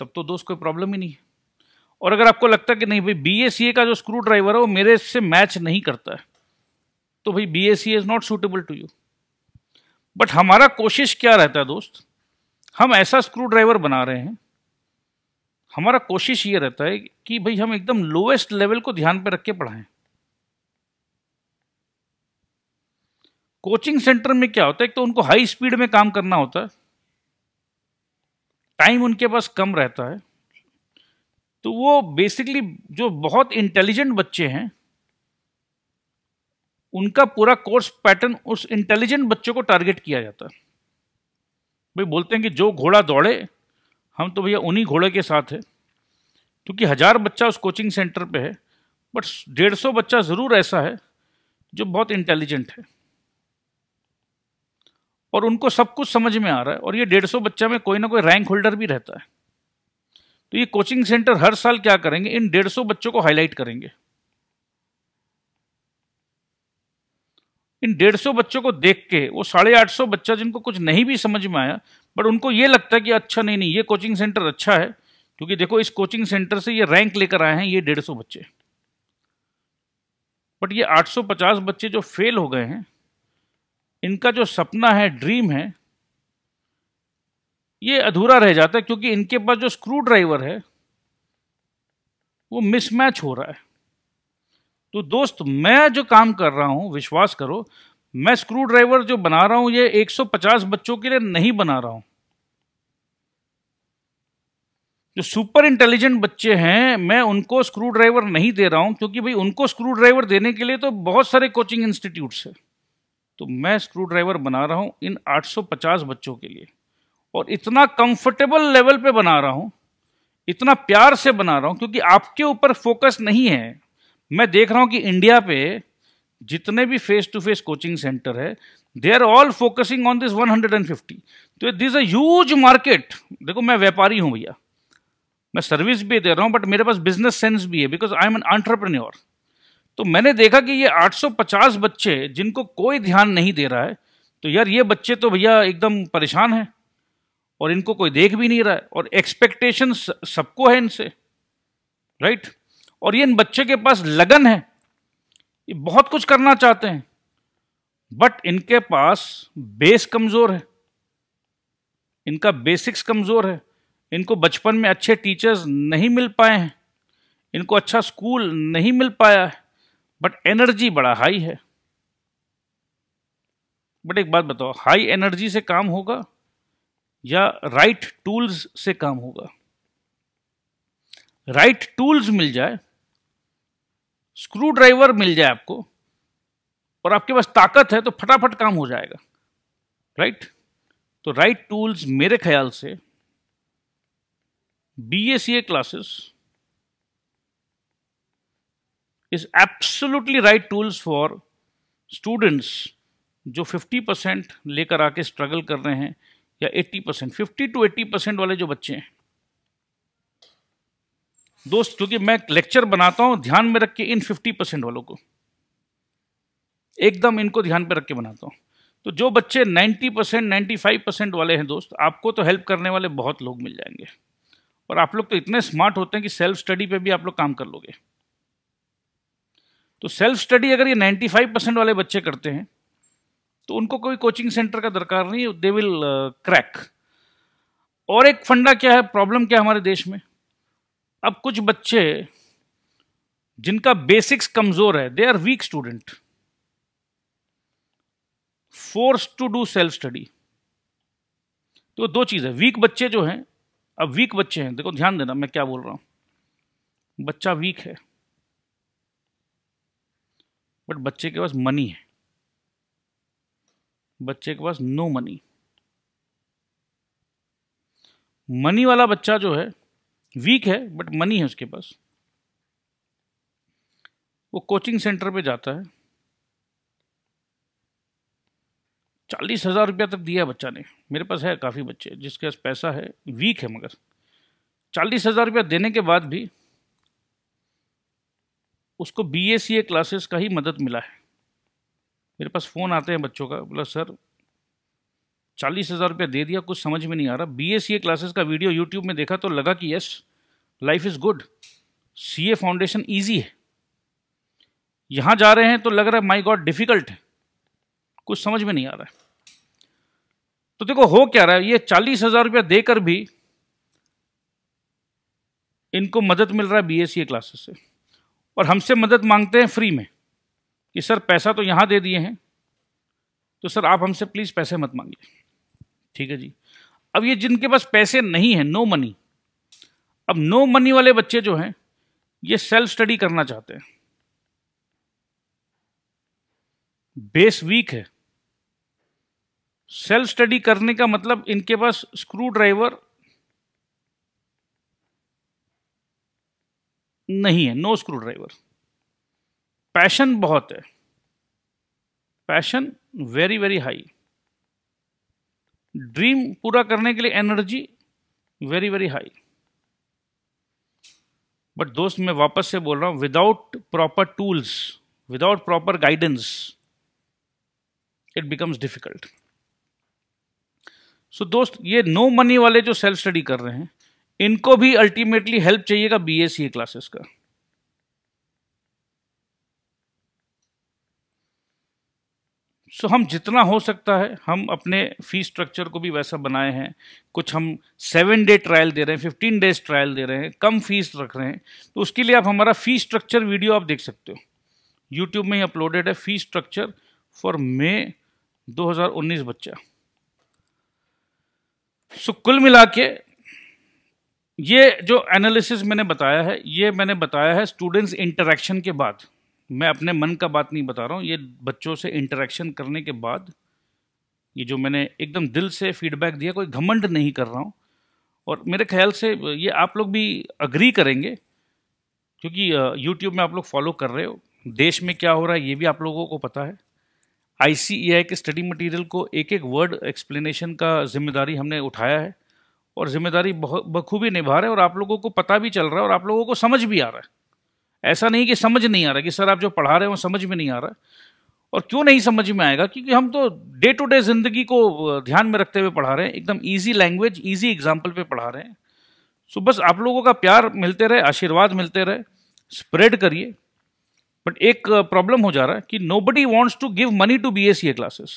तब तो दोस्त कोई प्रॉब्लम ही नहीं है और अगर आपको लगता है कि नहीं भाई बी ए सी ए का जो स्क्रू ड्राइवर है वो मेरे से मैच नहीं करता है तो भाई B A C is not suitable to you but हमारा कोशिश क्या रहता है दोस्त हम ऐसा स्क्रू ड्राइवर बना रहे हैं हमारा कोशिश ये रहता है कि भाई हम एकदम लोएस्ट लेवल को ध्यान पे रख के पढ़ाएं कोचिंग सेंटर में क्या होता है एक तो उनको हाई स्पीड में काम करना होता है टाइम उनके पास कम रहता है तो वो बेसिकली जो बहुत इंटेलिजेंट बच्चे हैं उनका पूरा कोर्स पैटर्न उस इंटेलिजेंट बच्चों को टारगेट किया जाता है भाई बोलते हैं कि जो घोड़ा दौड़े हम तो भैया उन्हीं घोड़े के साथ है क्योंकि हज़ार बच्चा उस कोचिंग सेंटर पे है बट डेढ़ सौ बच्चा ज़रूर ऐसा है जो बहुत इंटेलिजेंट है और उनको सब कुछ समझ में आ रहा है और ये डेढ़ सौ बच्चा में कोई ना कोई रैंक होल्डर भी रहता है तो ये कोचिंग सेंटर हर साल क्या करेंगे इन डेढ़ सौ बच्चों को हाईलाइट करेंगे इन डेढ़ सौ बच्चों को देख के वो साढ़े आठ सौ बच्चा जिनको कुछ नहीं भी समझ में आया बट उनको ये लगता है कि अच्छा नहीं नहीं ये कोचिंग सेंटर अच्छा है क्योंकि देखो इस कोचिंग सेंटर से ये रैंक लेकर आए हैं ये डेढ़ सौ बच्चे बट ये आठ सौ पचास बच्चे जो फेल हो गए हैं इनका जो सपना है ड्रीम है ये अधूरा रह जाता है क्योंकि इनके पास जो स्क्रू ड्राइवर है वो मिसमैच हो रहा है तो दोस्त मैं जो काम कर रहा हूं विश्वास करो मैं स्क्रू ड्राइवर जो बना रहा हूं ये 150 बच्चों के लिए नहीं बना रहा हूं जो सुपर इंटेलिजेंट बच्चे हैं मैं उनको स्क्रू ड्राइवर नहीं दे रहा हूं क्योंकि भाई उनको स्क्रू ड्राइवर देने के लिए तो बहुत सारे कोचिंग इंस्टीट्यूट्स हैं तो मैं स्क्रू ड्राइवर बना रहा हूँ इन 850 बच्चों के लिए और इतना कंफर्टेबल लेवल पे बना रहा हूँ इतना प्यार से बना रहा हूं क्योंकि आपके ऊपर फोकस नहीं है मैं देख रहा हूँ कि इंडिया पे जितने भी face to face coaching centre है they are all focusing on this 150 तो दिस अ ह्यूज मार्केट देखो मैं व्यापारी हूँ भैया मैं सर्विस भी दे रहा हूँ बट मेरे पास बिजनेस सेंस भी है because I am an entrepreneur तो मैंने देखा कि ये 850 बच्चे जिनको कोई ध्यान नहीं दे रहा है तो यार ये बच्चे तो भैया एकदम परेशान हैं और इनको कोई देख भी नहीं रहा है और एक्सपेक्टेशन सबको है इनसे राइट और ये इन बच्चे के पास लगन है ये बहुत कुछ करना चाहते हैं बट इनके पास बेस कमज़ोर है इनका बेसिक्स कमज़ोर है इनको बचपन में अच्छे टीचर्स नहीं मिल पाए हैं इनको अच्छा स्कूल नहीं मिल पाया है बट एनर्जी बड़ा हाई है बट एक बात बताओ हाई एनर्जी से काम होगा या राइट right टूल्स से काम होगा राइट right टूल्स मिल जाए स्क्रू ड्राइवर मिल जाए आपको और आपके पास ताकत है तो फटाफट काम हो जाएगा राइट right? तो राइट टूल्स मेरे ख्याल से BACA e classes is absolutely right tools for students जो 50 परसेंट लेकर आके स्ट्रगल कर रहे हैं या 80 percent fifty to eighty percent वाले जो बच्चे हैं दोस्त क्योंकि मैं लेक्चर बनाता हूं ध्यान में रख के इन 50 परसेंट वालों को एकदम इनको ध्यान में रख के बनाता हूं तो जो बच्चे 90 परसेंट नाइन्टी फाइव परसेंट वाले हैं दोस्त आपको तो हेल्प करने वाले बहुत लोग मिल जाएंगे और आप लोग तो इतने स्मार्ट होते हैं कि सेल्फ स्टडी पे भी आप लोग काम कर लोगे तो सेल्फ स्टडी अगर ये 95 परसेंट वाले बच्चे करते हैं तो उनको कोई कोचिंग सेंटर का दरकार नहीं दे विल क्रैक और एक फंडा क्या है प्रॉब्लम क्या है हमारे देश में अब कुछ बच्चे जिनका बेसिक्स कमजोर है they are weak student force to do self study तो दो चीज है वीक बच्चे जो हैं अब वीक बच्चे हैं देखो ध्यान देना मैं क्या बोल रहा हूं बच्चा वीक है बट बच्चे के पास मनी है बच्चे के पास नो मनी मनी वाला बच्चा जो है वीक है बट मनी है उसके पास वो कोचिंग सेंटर पे जाता है चालीस हजार रुपया तक दिया बच्चा ने मेरे पास है काफ़ी बच्चे जिसके पास पैसा है वीक है मगर चालीस हज़ार रुपया देने के बाद भी उसको B A C A classes का ही मदद मिला है मेरे पास फ़ोन आते हैं बच्चों का बोला सर चालीस हज़ार रुपया दे दिया कुछ समझ में नहीं आ रहा B A C A classes का वीडियो यूट्यूब में देखा तो लगा कि yes life is good C A foundation easy है यहाँ जा रहे हैं तो लग रहा है माई गॉड डिफ़िकल्ट है कुछ समझ में नहीं आ रहा है तो देखो हो क्या रहा है ये चालीस हजार रुपया देकर भी इनको मदद मिल रहा है बीएससी क्लासेस e से और हमसे मदद मांगते हैं फ्री में कि सर पैसा तो यहाँ दे दिए हैं तो सर आप हमसे प्लीज़ पैसे मत मांगिए ठीक है जी अब ये जिनके पास पैसे नहीं हैं नो मनी अब नो मनी वाले बच्चे जो हैं ये सेल्फ स्टडी करना चाहते हैं बेस वीक है सेल्फ स्टडी करने का मतलब इनके पास स्क्रू ड्राइवर नहीं है नो स्क्रू ड्राइवर पैशन बहुत है passion very very high dream पूरा करने के लिए energy very very high but दोस्त मैं वापस से बोल रहा हूं without proper tools without proper guidance it becomes difficult so so, दोस्त ये नो मनी वाले जो सेल्फ स्टडी कर रहे हैं इनको भी अल्टीमेटली हेल्प चाहिएगा बी एस क्लासेस का सो so, हम जितना हो सकता है हम अपने फी स्ट्रक्चर को भी वैसा बनाए हैं कुछ हम सेवन डे ट्रायल दे रहे हैं फिफ्टीन डेज ट्रायल दे रहे हैं कम फीस रख रहे हैं तो उसके लिए आप हमारा फी स्ट्रक्चर वीडियो आप देख सकते हो यूट्यूब में ही अपलोडेड है फी स्ट्रक्चर फॉर मे 2019 बच्चा सो कुल मिला के ये जो एनालिसिस मैंने बताया है ये मैंने बताया है स्टूडेंट्स इंटरेक्शन के बाद मैं अपने मन का बात नहीं बता रहा हूँ ये बच्चों से इंटरेक्शन करने के बाद ये जो मैंने एकदम दिल से फीडबैक दिया कोई घमंड नहीं कर रहा हूँ और मेरे ख्याल से ये आप लोग भी अग्री करेंगे क्योंकि यूट्यूब में आप लोग फॉलो कर रहे हो देश में क्या हो रहा है ये भी आप लोगों को पता है आई e के स्टडी मटेरियल को एक एक वर्ड एक्सप्लेनेशन का जिम्मेदारी हमने उठाया है और जिम्मेदारी बहुत बखूबी निभा रहे हैं और आप लोगों को पता भी चल रहा है और आप लोगों को समझ भी आ रहा है ऐसा नहीं कि समझ नहीं आ रहा कि सर आप जो पढ़ा रहे हैं वो समझ में नहीं आ रहा और क्यों नहीं समझ में आएगा क्योंकि हम तो डे टू डे ज़िंदगी को ध्यान में रखते हुए पढ़ा रहे हैं एकदम ईजी लैंग्वेज ईजी एग्जाम्पल पर पढ़ा रहे हैं सो बस आप लोगों का प्यार मिलते रहे आशीर्वाद मिलते रहे स्प्रेड करिए बट एक प्रॉब्लम uh, हो जा रहा है कि nobody wants to give money to B S C A classes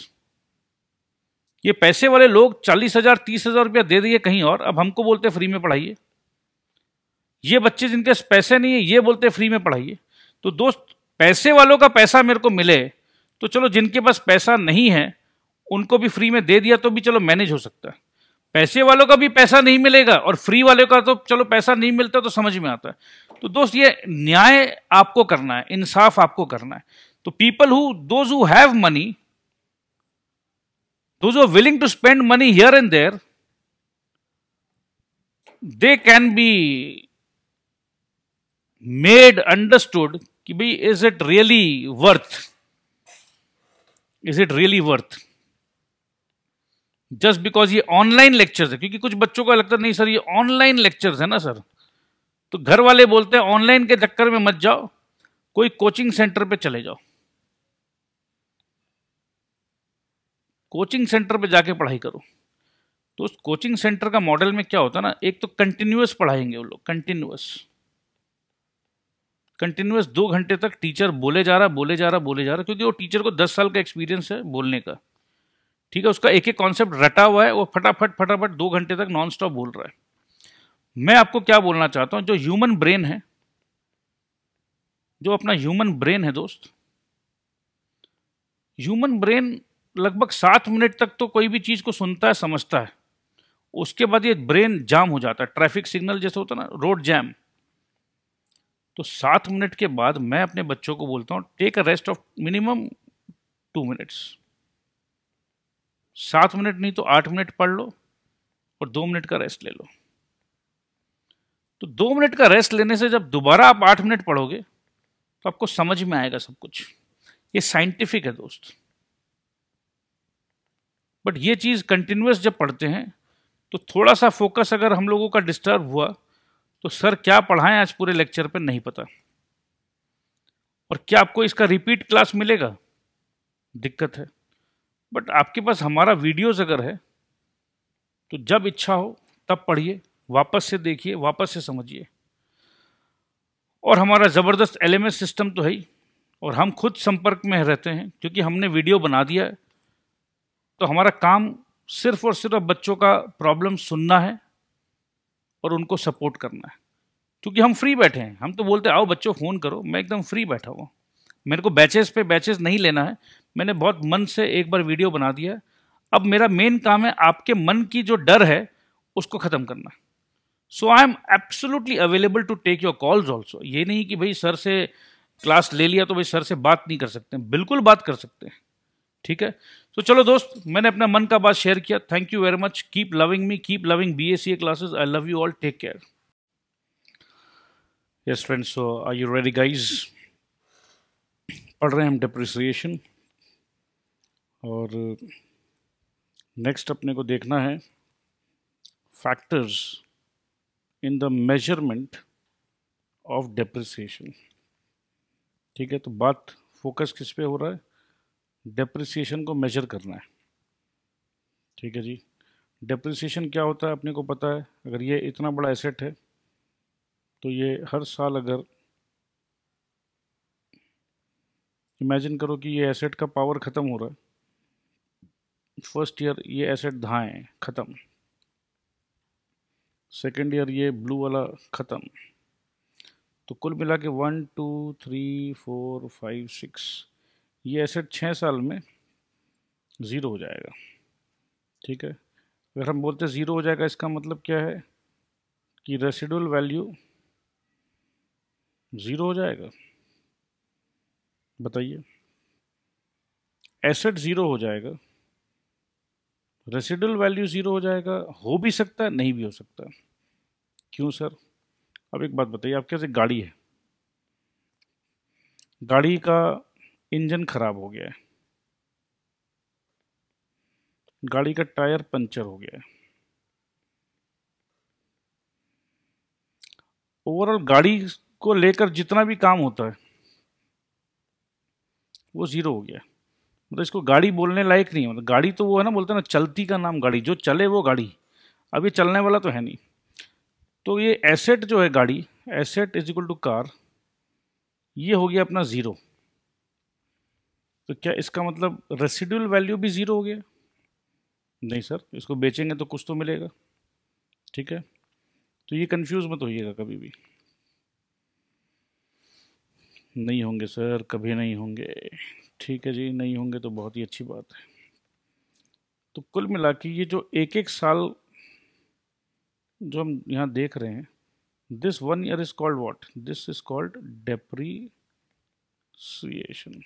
ये पैसे वाले लोग चालीस हजार तीस हजार रुपया दे दिए कहीं और अब हमको बोलते फ्री में पढ़ाइए ये बच्चे जिनके पैसे नहीं है ये बोलते फ्री में पढ़ाइए तो दोस्त पैसे वालों का पैसा मेरे को मिले तो चलो जिनके पास पैसा नहीं है उनको भी फ्री में दे दिया तो भी चलो मैनेज हो सकता है पैसे वालों का भी पैसा नहीं मिलेगा और फ्री वाले का तो चलो पैसा नहीं मिलता तो समझ में आता है तो दोस्त ये न्याय आपको करना है इंसाफ आपको करना है तो people who those who have money those who willing to spend money here and there they can be made understood कि भाई is it really worth is it really worth just because ये ऑनलाइन लेक्चर्स है क्योंकि कुछ बच्चों को लगता नहीं सर ये ऑनलाइन लेक्चर्स है ना सर तो घर वाले बोलते हैं ऑनलाइन के चक्कर में मत जाओ कोई कोचिंग सेंटर पे चले जाओ कोचिंग सेंटर पे जाके पढ़ाई करो तो उस कोचिंग सेंटर का मॉडल में क्या होता है ना एक तो कंटिन्यूस पढ़ाएंगे वो लोग कंटिन्यूस कंटिन्यूस दो घंटे तक टीचर बोले जा रहा बोले जा रहा बोले जा रहा क्योंकि वो टीचर को दस साल का एक्सपीरियंस है बोलने का ठीक है उसका एक एक कॉन्सेप्ट रटा हुआ है वो फटाफट फटाफट दो घंटे तक नॉन स्टॉप बोल रहा है मैं आपको क्या बोलना चाहता हूं जो ह्यूमन ब्रेन है जो अपना ह्यूमन ब्रेन है दोस्त ह्यूमन ब्रेन लगभग सात मिनट तक तो कोई भी चीज़ को सुनता है समझता है उसके बाद ये ब्रेन जाम हो जाता है ट्रैफिक सिग्नल जैसे होता है ना रोड जैम तो सात मिनट के बाद मैं अपने बच्चों को बोलता हूँ take a rest of minimum two minutes सात मिनट नहीं तो आठ मिनट पढ़ लो और दो मिनट का रेस्ट ले लो तो दो मिनट का रेस्ट लेने से जब दोबारा आप आठ मिनट पढ़ोगे तो आपको समझ में आएगा सब कुछ ये साइंटिफिक है दोस्त बट ये चीज़ कंटिन्यूस जब पढ़ते हैं तो थोड़ा सा फोकस अगर हम लोगों का डिस्टर्ब हुआ तो सर क्या पढ़ाएं आज पूरे लेक्चर पे नहीं पता और क्या आपको इसका रिपीट क्लास मिलेगा दिक्कत है बट आपके पास हमारा वीडियोस अगर है तो जब इच्छा हो तब पढ़िए वापस से देखिए वापस से समझिए और हमारा ज़बरदस्त एल सिस्टम तो है ही और हम खुद संपर्क में रहते हैं क्योंकि हमने वीडियो बना दिया है तो हमारा काम सिर्फ और सिर्फ बच्चों का प्रॉब्लम सुनना है और उनको सपोर्ट करना है क्योंकि हम फ्री बैठे हैं हम तो बोलते आओ बच्चों फ़ोन करो मैं एकदम फ्री बैठा हुआ मेरे को बैचेस पे बैचेस नहीं लेना है मैंने बहुत मन से एक बार वीडियो बना दिया अब मेरा मेन काम है आपके मन की जो डर है उसको ख़त्म करना so I am absolutely available to take your calls also ये नहीं कि भाई सर से क्लास ले लिया तो भाई सर से बात नहीं कर सकते बिल्कुल बात कर सकते हैं ठीक है तो चलो दोस्त मैंने अपना मन का बात शेयर किया thank you very much keep loving me keep loving B S C A classes I love you all take care yes friends so I you ready guys पढ़ रहे हैं हम डिप्रिसिएशन और नेक्स्ट अपने को देखना है factors in the measurement of depreciation ठीक है तो बात फोकस किस पे हो रहा है डेप्रिसिएशन को मेजर करना है ठीक है जी डेप्रिसिएशन क्या होता है अपने को पता है अगर ये इतना बड़ा एसेट है तो ये हर साल अगर इमेजिन करो कि ये एसेट का पावर ख़त्म हो रहा है फर्स्ट ईयर ये एसेट धाएँ ख़त्म सेकेंड ईयर ये ब्लू वाला ख़त्म तो कुल मिला के one two three four five six ये एसेट छः साल में ज़ीरो हो जाएगा ठीक है अगर हम बोलते ज़ीरो हो जाएगा इसका मतलब क्या है कि रेसिडुअल वैल्यू ज़ीरो हो जाएगा बताइए एसेट ज़ीरो हो जाएगा रेसिडल वैल्यू ज़ीरो हो जाएगा हो भी सकता है नहीं भी हो सकता क्यों सर अब एक बात बताइए आपके पास एक गाड़ी है गाड़ी का इंजन खराब हो गया है गाड़ी का टायर पंचर हो गया है ओवरऑल गाड़ी को लेकर जितना भी काम होता है वो ज़ीरो हो गया है मतलब इसको गाड़ी बोलने लायक नहीं है मतलब गाड़ी तो वो है ना बोलते हैं ना चलती का नाम गाड़ी जो चले वो गाड़ी अब ये चलने वाला तो है नहीं तो ये एसेट जो है गाड़ी asset is equal to car ये हो गया अपना ज़ीरो तो क्या इसका मतलब रेसिडुअल वैल्यू भी ज़ीरो हो गया नहीं सर इसको बेचेंगे तो कुछ तो मिलेगा ठीक है तो ये कन्फ्यूज़ मत होइएगा कभी भी नहीं होंगे सर कभी नहीं होंगे ठीक है जी नहीं होंगे तो बहुत ही अच्छी बात है तो कुल मिला के ये जो एक एक साल जो हम यहाँ देख रहे हैं this one year is called what this is called depreciation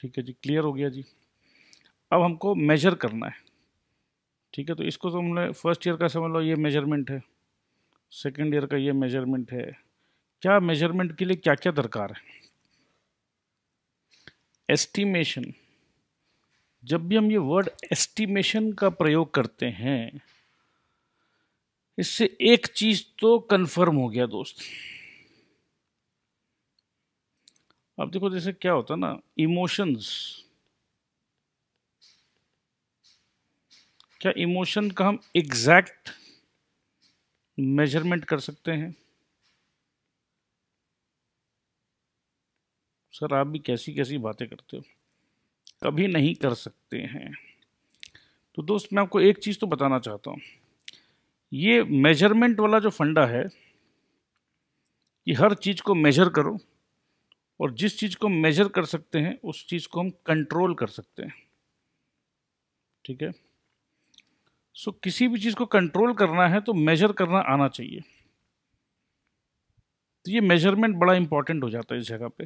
ठीक है जी क्लियर हो गया जी अब हमको मेजर करना है ठीक है तो इसको तो हमने फर्स्ट ईयर का समझ लो ये मेजरमेंट है सेकेंड ईयर का ये मेजरमेंट है क्या मेजरमेंट के लिए क्या क्या दरकार है एस्टिमेशन जब भी हम ये वर्ड एस्टिमेशन का प्रयोग करते हैं इससे एक चीज तो कंफर्म हो गया दोस्त अब देखो जैसे क्या होता ना इमोशंस क्या इमोशन का हम एग्जैक्ट मेजरमेंट कर सकते हैं सर आप भी कैसी कैसी बातें करते हो कभी नहीं कर सकते हैं तो दोस्त मैं आपको एक चीज़ तो बताना चाहता हूँ ये मेजरमेंट वाला जो फंडा है कि हर चीज़ को मेजर करो और जिस चीज़ को मेजर कर सकते हैं उस चीज़ को हम कंट्रोल कर सकते हैं ठीक है सो so, किसी भी चीज़ को कंट्रोल करना है तो मेजर करना आना चाहिए तो ये मेजरमेंट बड़ा इंपॉर्टेंट हो जाता है इस जगह पे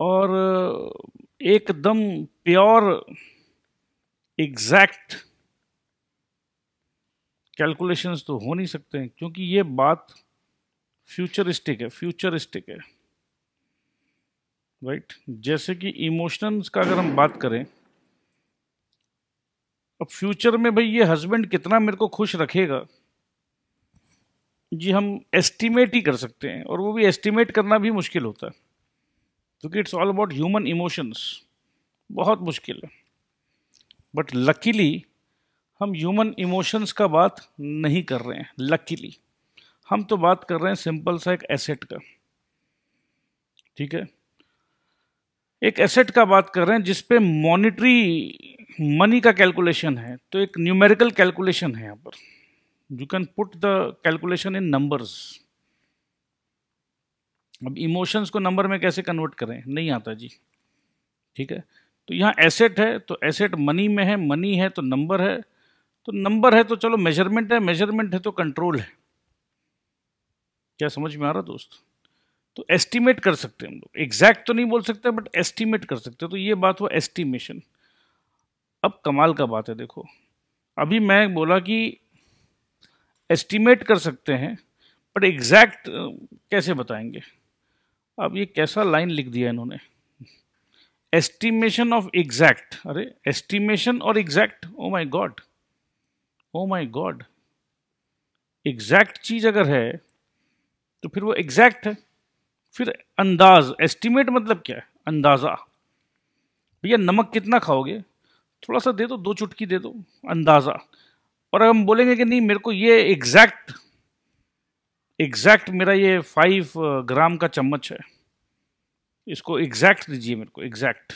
और एकदम प्योर एग्जैक्ट कैलकुलेशंस तो हो नहीं सकते हैं क्योंकि ये बात फ्यूचरिस्टिक है फ्यूचरिस्टिक है राइट right? जैसे कि इमोशंस का अगर हम बात करें अब फ्यूचर में भाई ये हस्बैंड कितना मेरे को खुश रखेगा जी हम एस्टिमेट ही कर सकते हैं और वो भी एस्टिमेट करना भी मुश्किल होता है क्योंकि it's all about human emotions बहुत मुश्किल है बट लकीली हम ह्यूमन इमोशंस का बात नहीं कर रहे हैं लकीली हम तो बात कर रहे हैं सिंपल सा एक एसेट का ठीक है एक एसेट का बात कर रहे हैं जिस पे मॉनिटरी मनी का कैलकुलेशन है तो एक न्यूमेरिकल कैलकुलेशन है यहाँ पर you can put the calculation in numbers अब इमोशंस को नंबर में कैसे कन्वर्ट करें नहीं आता जी ठीक है तो यहाँ एसेट है तो एसेट मनी में है मनी है तो नंबर है तो नंबर है तो चलो मेजरमेंट है मेजरमेंट है तो कंट्रोल है क्या समझ में आ रहा दोस्त तो एस्टिमेट कर सकते हैं हम लोग एग्जैक्ट तो नहीं बोल सकते बट एस्टिमेट कर सकते तो ये बात हुआ एस्टिमेशन अब कमाल का बात है देखो अभी मैं बोला कि एस्टिमेट कर सकते हैं बट एग्जैक्ट कैसे बताएंगे अब ये कैसा लाइन लिख दिया इन्होंने एस्टिमेशन ऑफ एग्जैक्ट अरे एस्टिमेशन और exact oh my God oh my God exact चीज अगर है तो फिर वो एग्जैक्ट है फिर अंदाज एस्टिमेट मतलब क्या है अंदाजा भैया नमक कितना खाओगे थोड़ा सा दे दो दो चुटकी दे दो अंदाजा और हम बोलेंगे कि नहीं मेरे को ये एग्जैक्ट एग्जैक्ट मेरा ये फाइव ग्राम uh, का चम्मच है इसको एग्जैक्ट दीजिए मेरे को एग्जैक्ट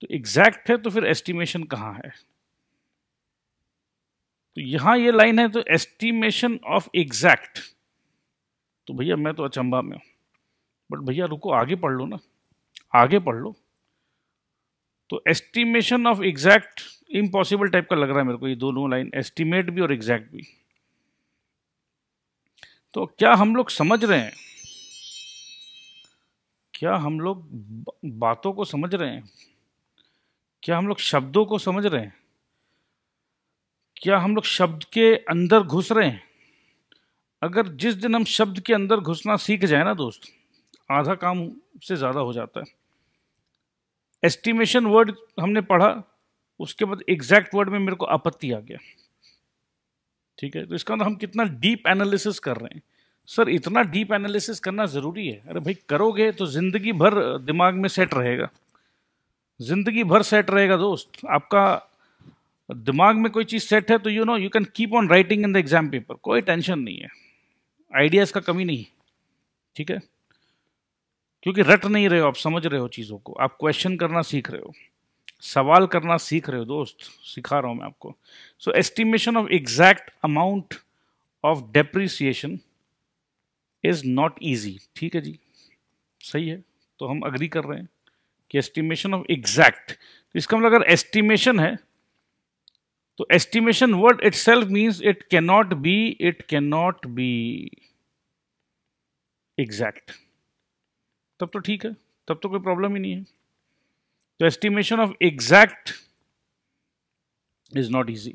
तो एग्जैक्ट है तो फिर एस्टिमेशन कहाँ है तो यहां ये लाइन है तो एस्टिमेशन ऑफ एग्जैक्ट तो भैया मैं तो अचंबा में हूं बट भैया रुको आगे पढ़ लो ना आगे पढ़ लो तो estimation of exact impossible type का लग रहा है मेरे को ये दोनों लाइन एस्टिमेट भी और एग्जैक्ट भी तो क्या हम लोग समझ रहे हैं क्या हम लोग बातों को समझ रहे हैं क्या हम लोग शब्दों को समझ रहे हैं क्या हम लोग शब्द के अंदर घुस रहे हैं अगर जिस दिन हम शब्द के अंदर घुसना सीख जाए ना दोस्त आधा काम से ज़्यादा हो जाता है एस्टिमेशन वर्ड हमने पढ़ा उसके बाद एग्जैक्ट वर्ड में मेरे को आपत्ति आ गया ठीक है तो इसका मतलब हम कितना डीप एनालिसिस कर रहे हैं सर इतना डीप एनालिसिस करना ज़रूरी है अरे भाई करोगे तो ज़िंदगी भर दिमाग में सेट रहेगा ज़िंदगी भर सेट रहेगा दोस्त आपका दिमाग में कोई चीज़ सेट है तो you know you can keep on writing in the exam paper कोई टेंशन नहीं है आइडियाज़ का कमी नहीं ठीक है क्योंकि रट नहीं रहे हो आप समझ रहे हो चीज़ों को आप क्वेश्चन करना सीख रहे हो सवाल करना सीख रहे हो दोस्त सिखा रहा हूं मैं आपको so estimation of exact amount of depreciation is not easy ठीक है जी सही है तो हम अग्री कर रहे हैं कि एस्टिमेशन ऑफ एग्जैक्ट तो इसका मतलब अगर एस्टिमेशन है तो estimation word itself means it cannot be it cannot be exact तब तो ठीक है तब तो कोई प्रॉब्लम ही नहीं है तो estimation of exact is not easy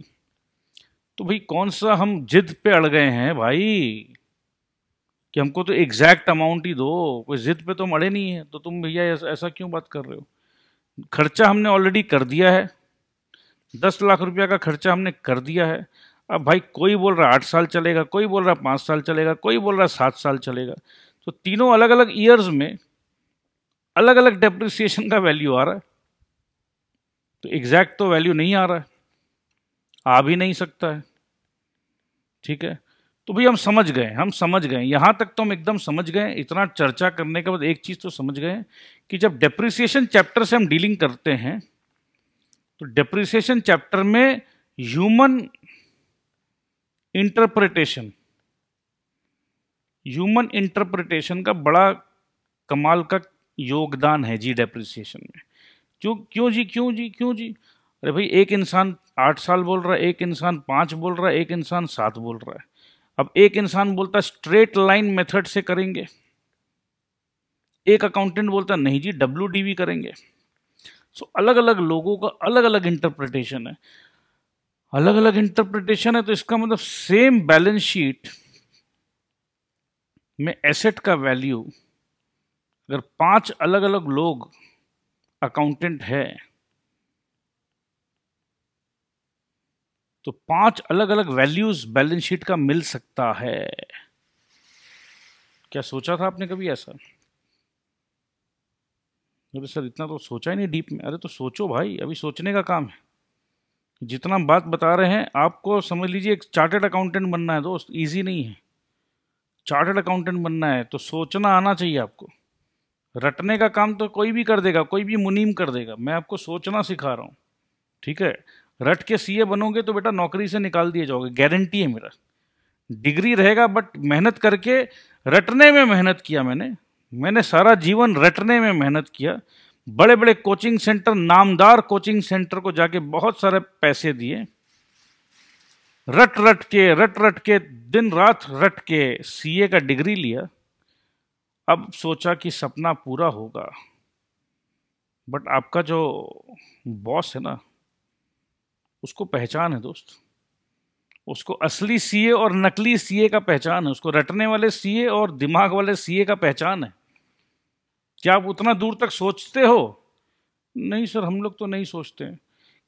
तो भाई कौन सा हम जिद पे अड़ गए हैं भाई कि हमको तो एग्जैक्ट अमाउंट ही दो कोई जिद पे तो मड़े नहीं है तो तुम भैया ऐसा, ऐसा क्यों बात कर रहे हो खर्चा हमने ऑलरेडी कर दिया है दस लाख रुपया का खर्चा हमने कर दिया है अब भाई कोई बोल रहा आठ साल चलेगा कोई बोल रहा पाँच साल चलेगा कोई बोल रहा सात साल चलेगा तो तीनों अलग अलग ईयर्स में अलग अलग डेप्रिसिएशन का वैल्यू आ रहा है तो एग्जैक्ट तो वैल्यू नहीं आ रहा है आ भी नहीं सकता है ठीक है तो भाई हम समझ गए हम समझ गए यहाँ तक तो हम एकदम समझ गए इतना चर्चा करने के बाद एक चीज़ तो समझ गए कि जब डेप्रिसिएशन चैप्टर से हम डीलिंग करते हैं तो डेप्रिसिएशन चैप्टर में ह्यूमन इंटरप्रिटेशन ह्यूमन इंटरप्रिटेशन का बड़ा कमाल का योगदान है जी डेप्रिसिएशन में क्यों क्यों जी क्यों जी क्यों जी अरे भाई एक इंसान आठ साल बोल रहा है एक इंसान पाँच बोल रहा है एक इंसान सात बोल रहा है अब एक इंसान बोलता स्ट्रेट लाइन मेथड से करेंगे एक अकाउंटेंट बोलता नहीं जी डब्ल्यू करेंगे सो so, अलग अलग लोगों का अलग अलग इंटरप्रिटेशन है अलग अलग इंटरप्रिटेशन है तो इसका मतलब सेम बैलेंस शीट में एसेट का वैल्यू अगर पांच अलग अलग लोग अकाउंटेंट है तो पांच अलग अलग वैल्यूज बैलेंस शीट का मिल सकता है क्या सोचा था आपने कभी ऐसा अरे सर इतना तो सोचा ही नहीं डीप में अरे तो सोचो भाई अभी सोचने का काम है जितना हम बात बता रहे हैं आपको समझ लीजिए एक चार्टेड अकाउंटेंट बनना है दोस्त इजी नहीं है चार्टेड अकाउंटेंट बनना है तो सोचना आना चाहिए आपको रटने का काम तो कोई भी कर देगा कोई भी मुनीम कर देगा मैं आपको सोचना सिखा रहा हूँ ठीक है रट के सीए बनोगे तो बेटा नौकरी से निकाल दिए जाओगे गारंटी है मेरा डिग्री रहेगा बट मेहनत करके रटने में मेहनत किया मैंने मैंने सारा जीवन रटने में मेहनत किया बड़े बड़े कोचिंग सेंटर नामदार कोचिंग सेंटर को जाके बहुत सारे पैसे दिए रट रट के रट रट के दिन रात रट के सीए का डिग्री लिया अब सोचा कि सपना पूरा होगा बट आपका जो बॉस है ना उसको पहचान है दोस्त उसको असली सीए और नकली सीए का पहचान है उसको रटने वाले सीए और दिमाग वाले सीए का पहचान है क्या आप उतना दूर तक सोचते हो नहीं सर हम लोग तो नहीं सोचते हैं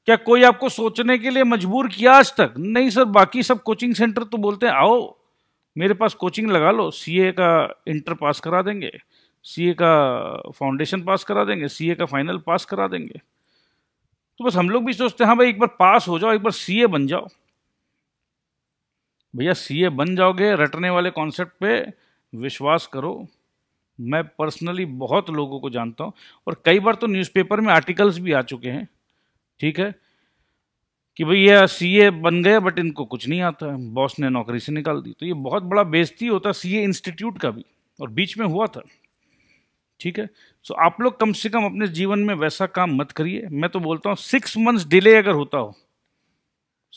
क्या कोई आपको सोचने के लिए मजबूर किया आज तक नहीं सर बाकी सब कोचिंग सेंटर तो बोलते हैं आओ मेरे पास कोचिंग लगा लो सीए का इंटर पास करा देंगे सीए का फाउंडेशन पास करा देंगे सीए का फाइनल पास करा देंगे तो बस हम लोग भी सोचते हैं हाँ भाई एक बार पास हो जाओ एक बार सीए बन जाओ भैया सीए बन जाओगे रटने वाले कॉन्सेप्ट पे विश्वास करो मैं पर्सनली बहुत लोगों को जानता हूँ और कई बार तो न्यूज़पेपर में आर्टिकल्स भी आ चुके हैं ठीक है कि भाई ये सीए बन गए बट इनको कुछ नहीं आता है बॉस ने नौकरी से निकाल दी तो ये बहुत बड़ा बेजती होता सीए इंस्टीट्यूट का भी और बीच में हुआ था ठीक है सो so, आप लोग कम से कम अपने जीवन में वैसा काम मत करिए मैं तो बोलता हूँ सिक्स मंथ्स डिले अगर होता हो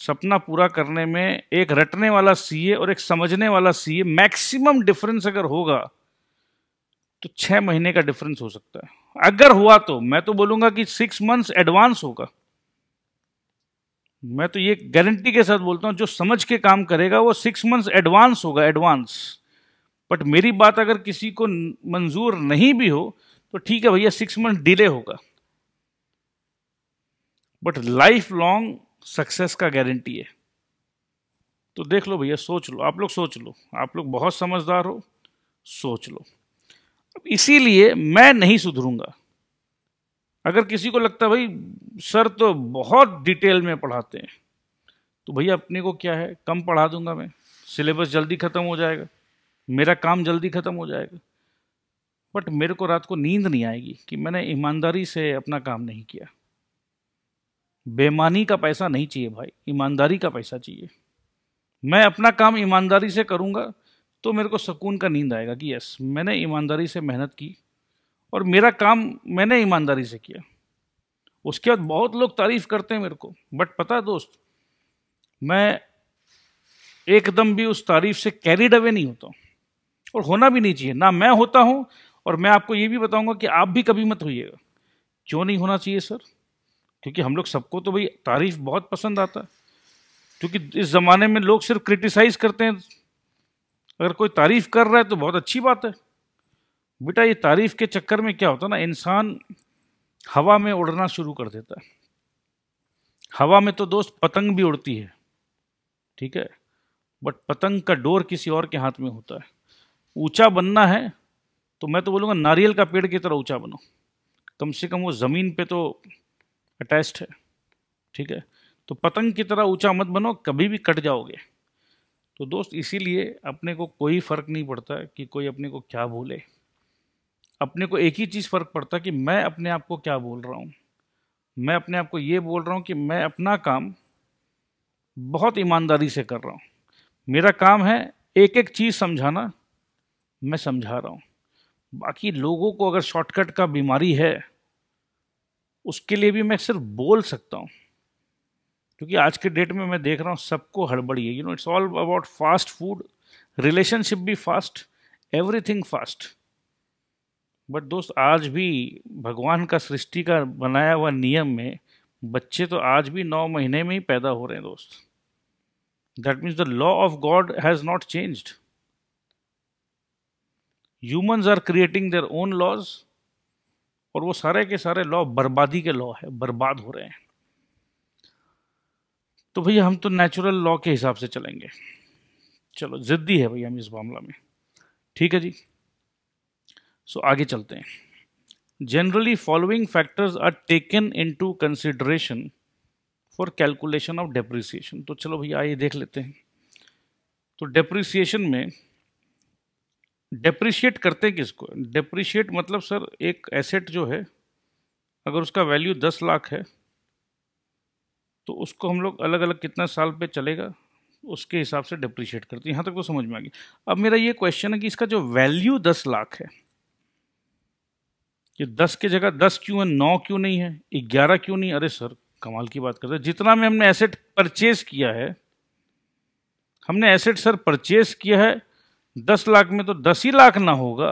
सपना पूरा करने में एक रटने वाला सीए और एक समझने वाला सीए मैक्सिमम डिफरेंस अगर होगा तो छः महीने का डिफरेंस हो सकता है अगर हुआ तो मैं तो बोलूँगा कि सिक्स मंथ्स एडवांस होगा मैं तो ये गारंटी के साथ बोलता हूँ जो समझ के काम करेगा वो सिक्स मंथ्स एडवांस होगा एडवांस बट मेरी बात अगर किसी को मंजूर नहीं भी हो तो ठीक है भैया सिक्स मंथ डिले होगा बट लाइफ लॉन्ग सक्सेस का गारंटी है तो देख लो भैया सोच लो आप लोग सोच लो आप लोग बहुत समझदार हो सोच लो अब इसीलिए मैं नहीं सुधरूंगा अगर किसी को लगता है भाई सर तो बहुत डिटेल में पढ़ाते हैं तो भैया अपने को क्या है कम पढ़ा दूंगा मैं सिलेबस जल्दी ख़त्म हो जाएगा मेरा काम जल्दी ख़त्म हो जाएगा बट मेरे को रात को नींद नहीं आएगी कि मैंने ईमानदारी से अपना काम नहीं किया बेमानी का पैसा नहीं चाहिए भाई ईमानदारी का पैसा चाहिए मैं अपना काम ईमानदारी से करूँगा तो मेरे को सुकून का नींद आएगा कि यस मैंने ईमानदारी से मेहनत की और मेरा काम मैंने ईमानदारी से किया उसके बाद बहुत लोग तारीफ़ करते हैं मेरे को बट पता दोस्त मैं एकदम भी उस तारीफ से कैरिड अवे नहीं होता और होना भी नहीं चाहिए ना मैं होता हूँ और मैं आपको ये भी बताऊंगा कि आप भी कभी मत होइएगा क्यों नहीं होना चाहिए सर क्योंकि हम लोग सबको तो भाई तारीफ बहुत पसंद आता है क्योंकि इस ज़माने में लोग सिर्फ क्रिटिसाइज़ करते हैं अगर कोई तारीफ़ कर रहा है तो बहुत अच्छी बात है बेटा ये तारीफ के चक्कर में क्या होता है ना इंसान हवा में उड़ना शुरू कर देता है हवा में तो दोस्त पतंग भी उड़ती है ठीक है बट पतंग का डोर किसी और के हाथ में होता है ऊंचा बनना है तो मैं तो बोलूँगा नारियल का पेड़ की तरह ऊंचा बनो कम से कम वो ज़मीन पे तो अटैच्ड है ठीक है तो पतंग की तरह ऊंचा मत बनो कभी भी कट जाओगे तो दोस्त इसीलिए अपने को कोई फ़र्क नहीं पड़ता कि कोई अपने को क्या भूले अपने को एक ही चीज़ फ़र्क पड़ता कि मैं अपने आप को क्या बोल रहा हूँ मैं अपने आप को ये बोल रहा हूँ कि मैं अपना काम बहुत ईमानदारी से कर रहा हूँ मेरा काम है एक एक चीज़ समझाना मैं समझा रहा हूँ बाकी लोगों को अगर शॉर्टकट का बीमारी है उसके लिए भी मैं सिर्फ बोल सकता हूँ क्योंकि आज के डेट में मैं देख रहा हूँ सबको हड़बड़ी है you know it's all about fast food relationship भी फास्ट एवरीथिंग फास्ट बट दोस्त आज भी भगवान का सृष्टि का बनाया हुआ नियम में बच्चे तो आज भी नौ महीने में ही पैदा हो रहे हैं दोस्त that means the law of God has not changed humans are creating their own laws और वो सारे के सारे लॉ बर्बादी के लॉ है बर्बाद हो रहे हैं तो भैया हम तो नेचुरल लॉ के हिसाब से चलेंगे चलो ज़िद्दी है भैया हम इस मामला में ठीक है जी सो so, आगे चलते हैं generally following factors are taken into consideration for calculation of depreciation तो चलो भैया आइए देख लेते हैं तो डेप्रिसिएशन में डेप्रिशिएट करते हैं किसको डेप्रिशिएट मतलब सर एक एसेट जो है अगर उसका वैल्यू दस लाख है तो उसको हम लोग अलग अलग कितना साल पे चलेगा उसके हिसाब से डेप्रिशिएट करते हैं यहाँ तक तो समझ में आ गई अब मेरा ये क्वेश्चन है कि इसका जो वैल्यू दस लाख है कि दस के जगह दस क्यों है नौ क्यों नहीं है ग्यारह क्यों नहीं अरे सर कमाल की बात कर रहे हैं जितना में हमने एसेट परचेज किया है हमने एसेट सर परचेज किया है दस लाख में तो दस ही लाख ना होगा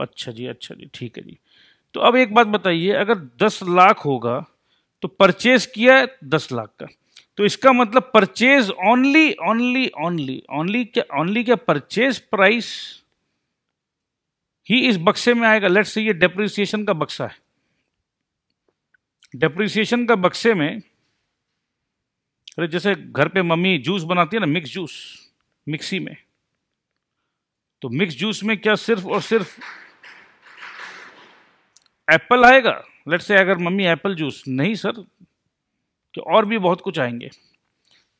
अच्छा जी अच्छा जी ठीक है जी तो अब एक बात बताइए अगर दस लाख होगा तो परचेज किया है दस लाख का तो इसका मतलब purchase only only only only क्या ओनली क्या परचेज प्राइस ही इस बक्से में आएगा लेट से ये डेप्रिसिएशन का बक्सा है डेप्रिसिएशन का बक्से में अरे जैसे घर पे मम्मी जूस बनाती है ना मिक्स जूस मिक्सी में तो मिक्स जूस में क्या सिर्फ और सिर्फ एप्पल आएगा लेट से अगर मम्मी एप्पल जूस नहीं सर तो और भी बहुत कुछ आएंगे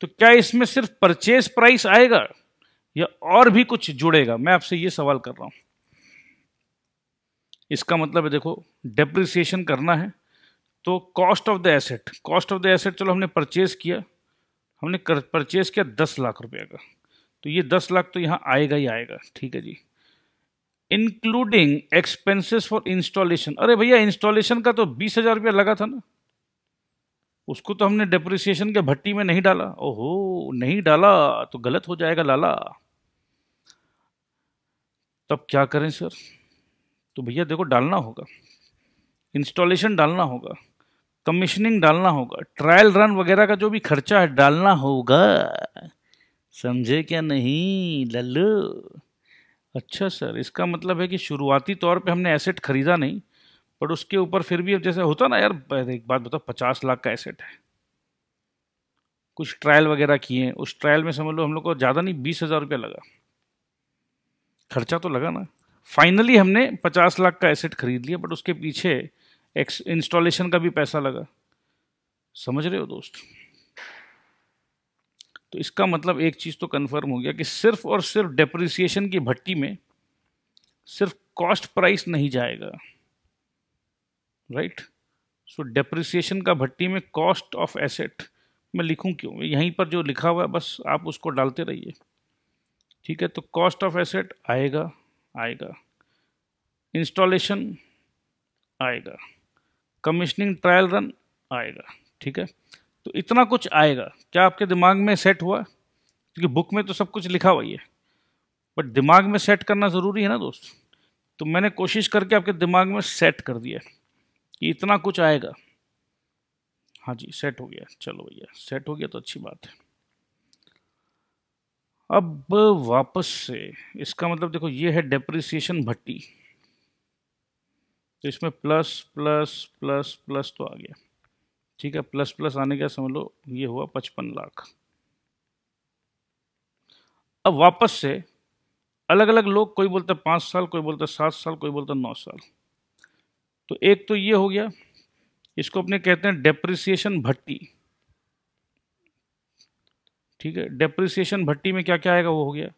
तो क्या इसमें सिर्फ परचेज प्राइस आएगा या और भी कुछ जुड़ेगा मैं आपसे ये सवाल कर रहा हूँ इसका मतलब है देखो डेप्रिसिएशन करना है तो cost of the asset cost of the asset चलो हमने परचेज़ किया हमने परचेज किया दस लाख रुपये का तो ये दस लाख तो यहाँ आएगा ही आएगा ठीक है जी इंक्लूडिंग एक्सपेंसेस फॉर इंस्टॉलेशन अरे भैया इंस्टॉलेशन का तो बीस हज़ार रुपया लगा था ना उसको तो हमने डेप्रिसिएशन के भट्टी में नहीं डाला ओहो नहीं डाला तो गलत हो जाएगा लाला तब क्या करें सर तो भैया देखो डालना होगा इंस्टॉलेशन डालना होगा कमीशनिंग डालना होगा ट्रायल रन वगैरह का जो भी खर्चा है डालना होगा समझे क्या नहीं लल्लू अच्छा सर इसका मतलब है कि शुरुआती तौर पे हमने एसेट खरीदा नहीं बट उसके ऊपर फिर भी अब जैसे होता ना यार एक बात बताओ पचास लाख का एसेट है कुछ ट्रायल वगैरह किए उस ट्रायल में समझ लो हम लोग को ज़्यादा नहीं बीस हज़ार रुपया लगा खर्चा तो लगा ना फाइनली हमने 50 लाख का एसेट खरीद लिया बट उसके पीछे इंस्टॉलेशन का भी पैसा लगा समझ रहे हो दोस्त तो इसका मतलब एक चीज़ तो कंफर्म हो गया कि सिर्फ और सिर्फ डेप्रिसिएशन की भट्टी में सिर्फ कॉस्ट प्राइस नहीं जाएगा राइट सो डेप्रिसिएशन का भट्टी में कॉस्ट ऑफ एसेट मैं लिखूं क्यों यहीं पर जो लिखा हुआ है बस आप उसको डालते रहिए ठीक है तो कॉस्ट ऑफ एसेट आएगा आएगा इंस्टॉलेशन आएगा कमिश्निंग ट्रायल रन आएगा ठीक है तो इतना कुछ आएगा क्या आपके दिमाग में सेट हुआ क्योंकि बुक में तो सब कुछ लिखा हुआ ही है बट दिमाग में सेट करना ज़रूरी है ना दोस्त तो मैंने कोशिश करके आपके दिमाग में सेट कर दिया कि इतना कुछ आएगा हाँ जी सेट हो गया चलो भैया सेट हो गया तो अच्छी बात है अब वापस से इसका मतलब देखो ये है डेप्रिसिएशन भट्टी तो इसमें प्लस प्लस प्लस प्लस तो आ गया ठीक है प्लस प्लस आने का समझ लो ये हुआ पचपन लाख अब वापस से अलग अलग लोग कोई बोलता है पाँच साल कोई बोलता है सात साल कोई बोलता है नौ साल तो एक तो ये हो गया इसको अपने कहते हैं डेप्रिसिएशन भट्टी ठीक है डेप्रिसिएशन भट्टी में क्या क्या आएगा वो हो गया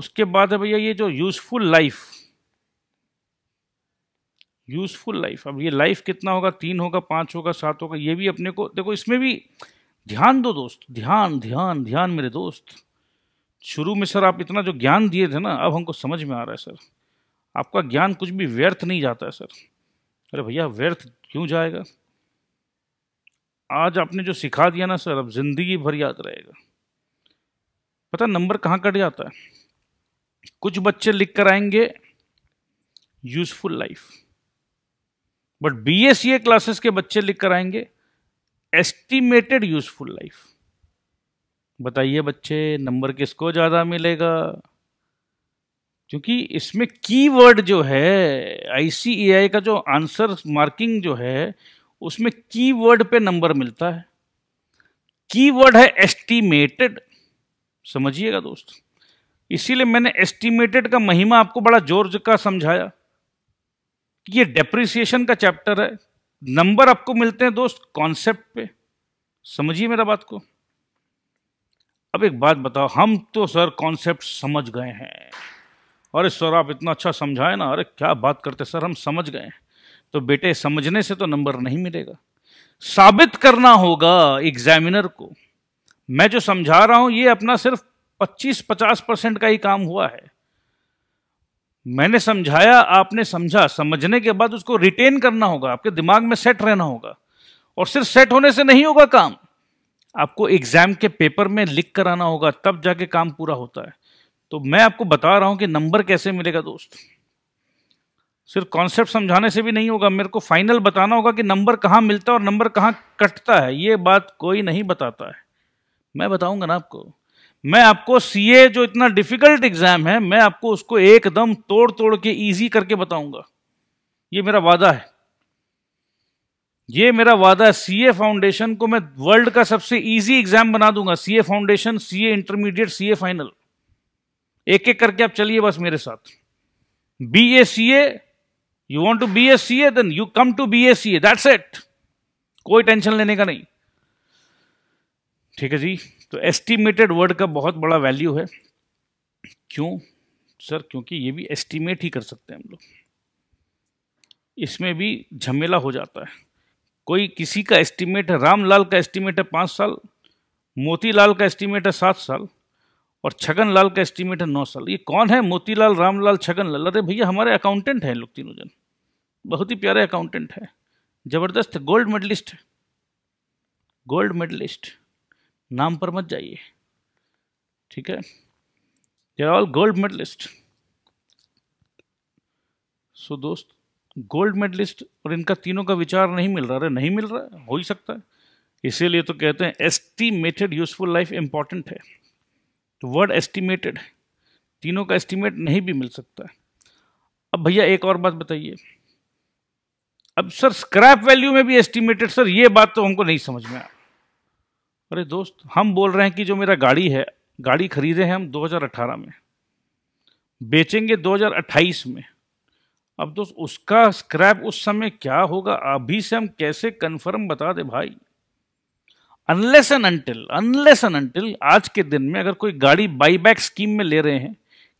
उसके बाद है भैया ये जो यूजफुल लाइफ यूजफुल लाइफ अब ये लाइफ कितना होगा तीन होगा पाँच होगा सात होगा ये भी अपने को देखो इसमें भी ध्यान दो दोस्त ध्यान ध्यान ध्यान मेरे दोस्त शुरू में सर आप इतना जो ज्ञान दिए थे ना अब हमको समझ में आ रहा है सर आपका ज्ञान कुछ भी व्यर्थ नहीं जाता है सर अरे भैया व्यर्थ क्यों जाएगा आज आपने जो सिखा दिया ना सर अब ज़िंदगी भर याद रहेगा पता नंबर कहाँ कट जाता है कुछ बच्चे लिख कर आएंगे useful life but B S C A classes के बच्चे लिख कर आएंगे एस्टिमेटेड यूजफुल लाइफ बताइए बच्चे नंबर किसको ज़्यादा मिलेगा क्योंकि इसमें कीवर्ड जो है आईसीएआई का जो आंसर मार्किंग जो है उसमें कीवर्ड पे नंबर मिलता है कीवर्ड है एस्टिमेटेड समझिएगा दोस्त इसीलिए मैंने एस्टिमेटेड का महिमा आपको बड़ा जोर का समझाया कि ये डेप्रिसिएशन का चैप्टर है नंबर आपको मिलते हैं दोस्त कॉन्सेप्ट पे समझिए मेरा बात को अब एक बात बताओ हम तो सर कॉन्सेप्ट समझ गए हैं अरे सर आप इतना अच्छा समझाए ना अरे क्या बात करते सर हम समझ गए हैं तो बेटे समझने से तो नंबर नहीं मिलेगा साबित करना होगा एग्जामिनर को मैं जो समझा रहा हूं ये अपना सिर्फ 25-50 परसेंट का ही काम हुआ है मैंने समझाया आपने समझा समझने के बाद उसको रिटेन करना होगा आपके दिमाग में सेट रहना होगा और सिर्फ सेट होने से नहीं होगा काम आपको एग्जाम के पेपर में लिख कर आना होगा तब जाके काम पूरा होता है तो मैं आपको बता रहा हूं कि नंबर कैसे मिलेगा दोस्त सिर्फ कॉन्सेप्ट समझाने से भी नहीं होगा मेरे को फाइनल बताना होगा कि नंबर कहाँ मिलता है और नंबर कहाँ कटता है ये बात कोई नहीं बताता है मैं बताऊंगा ना आपको मैं आपको सीए जो इतना डिफिकल्ट एग्जाम है मैं आपको उसको एकदम तोड़ तोड़ के इजी करके बताऊंगा ये मेरा वादा है ये मेरा वादा है सीए फाउंडेशन को मैं वर्ल्ड का सबसे इजी एग्जाम बना दूंगा CA foundation CA intermediate CA final एक एक करके आप चलिए बस मेरे साथ B A C A you want to B A C A then you come to B A C A that's it कोई टेंशन लेने का नहीं ठीक है जी तो एस्टिमेटेड वर्ड का बहुत बड़ा वैल्यू है क्यों सर क्योंकि ये भी एस्टिमेट ही कर सकते हैं हम लोग इसमें भी झमेला हो जाता है कोई किसी का एस्टिमेट है रामलाल का एस्टिमेट है पाँच साल मोतीलाल का एस्टिमेट है सात साल और छगन लाल का एस्टिमेट है नौ साल ये कौन है मोतीलाल रामलाल छगन लाल अरे भैया हमारे अकाउंटेंट हैं लोग तीनों जन बहुत ही प्यारे अकाउंटेंट है ज़बरदस्त गोल्ड मेडलिस्ट है गोल्ड मेडलिस्ट नाम पर मत जाइए ठीक है they are all gold medallist so दोस्त गोल्ड मेडलिस्ट और इनका तीनों का विचार नहीं मिल रहा अरे नहीं मिल रहा हो ही सकता है इसीलिए तो कहते हैं एस्टीमेटेड यूजफुल लाइफ इंपॉर्टेंट है तो वर्ड एस्टिमेटेड तीनों का एस्टिमेट नहीं भी मिल सकता अब भैया एक और बात बताइए अब सर स्क्रैप वैल्यू में भी एस्टिमेटेड सर ये बात तो हमको नहीं समझ में आ अरे दोस्त हम बोल रहे हैं कि जो मेरा गाड़ी है गाड़ी खरीदे हैं हम 2018 में बेचेंगे 2028 में अब दोस्त उसका स्क्रैप उस समय क्या होगा अभी से हम कैसे कंफर्म बता दे भाई unless and until unless and until आज के दिन में अगर कोई गाड़ी बाईबैक स्कीम में ले रहे हैं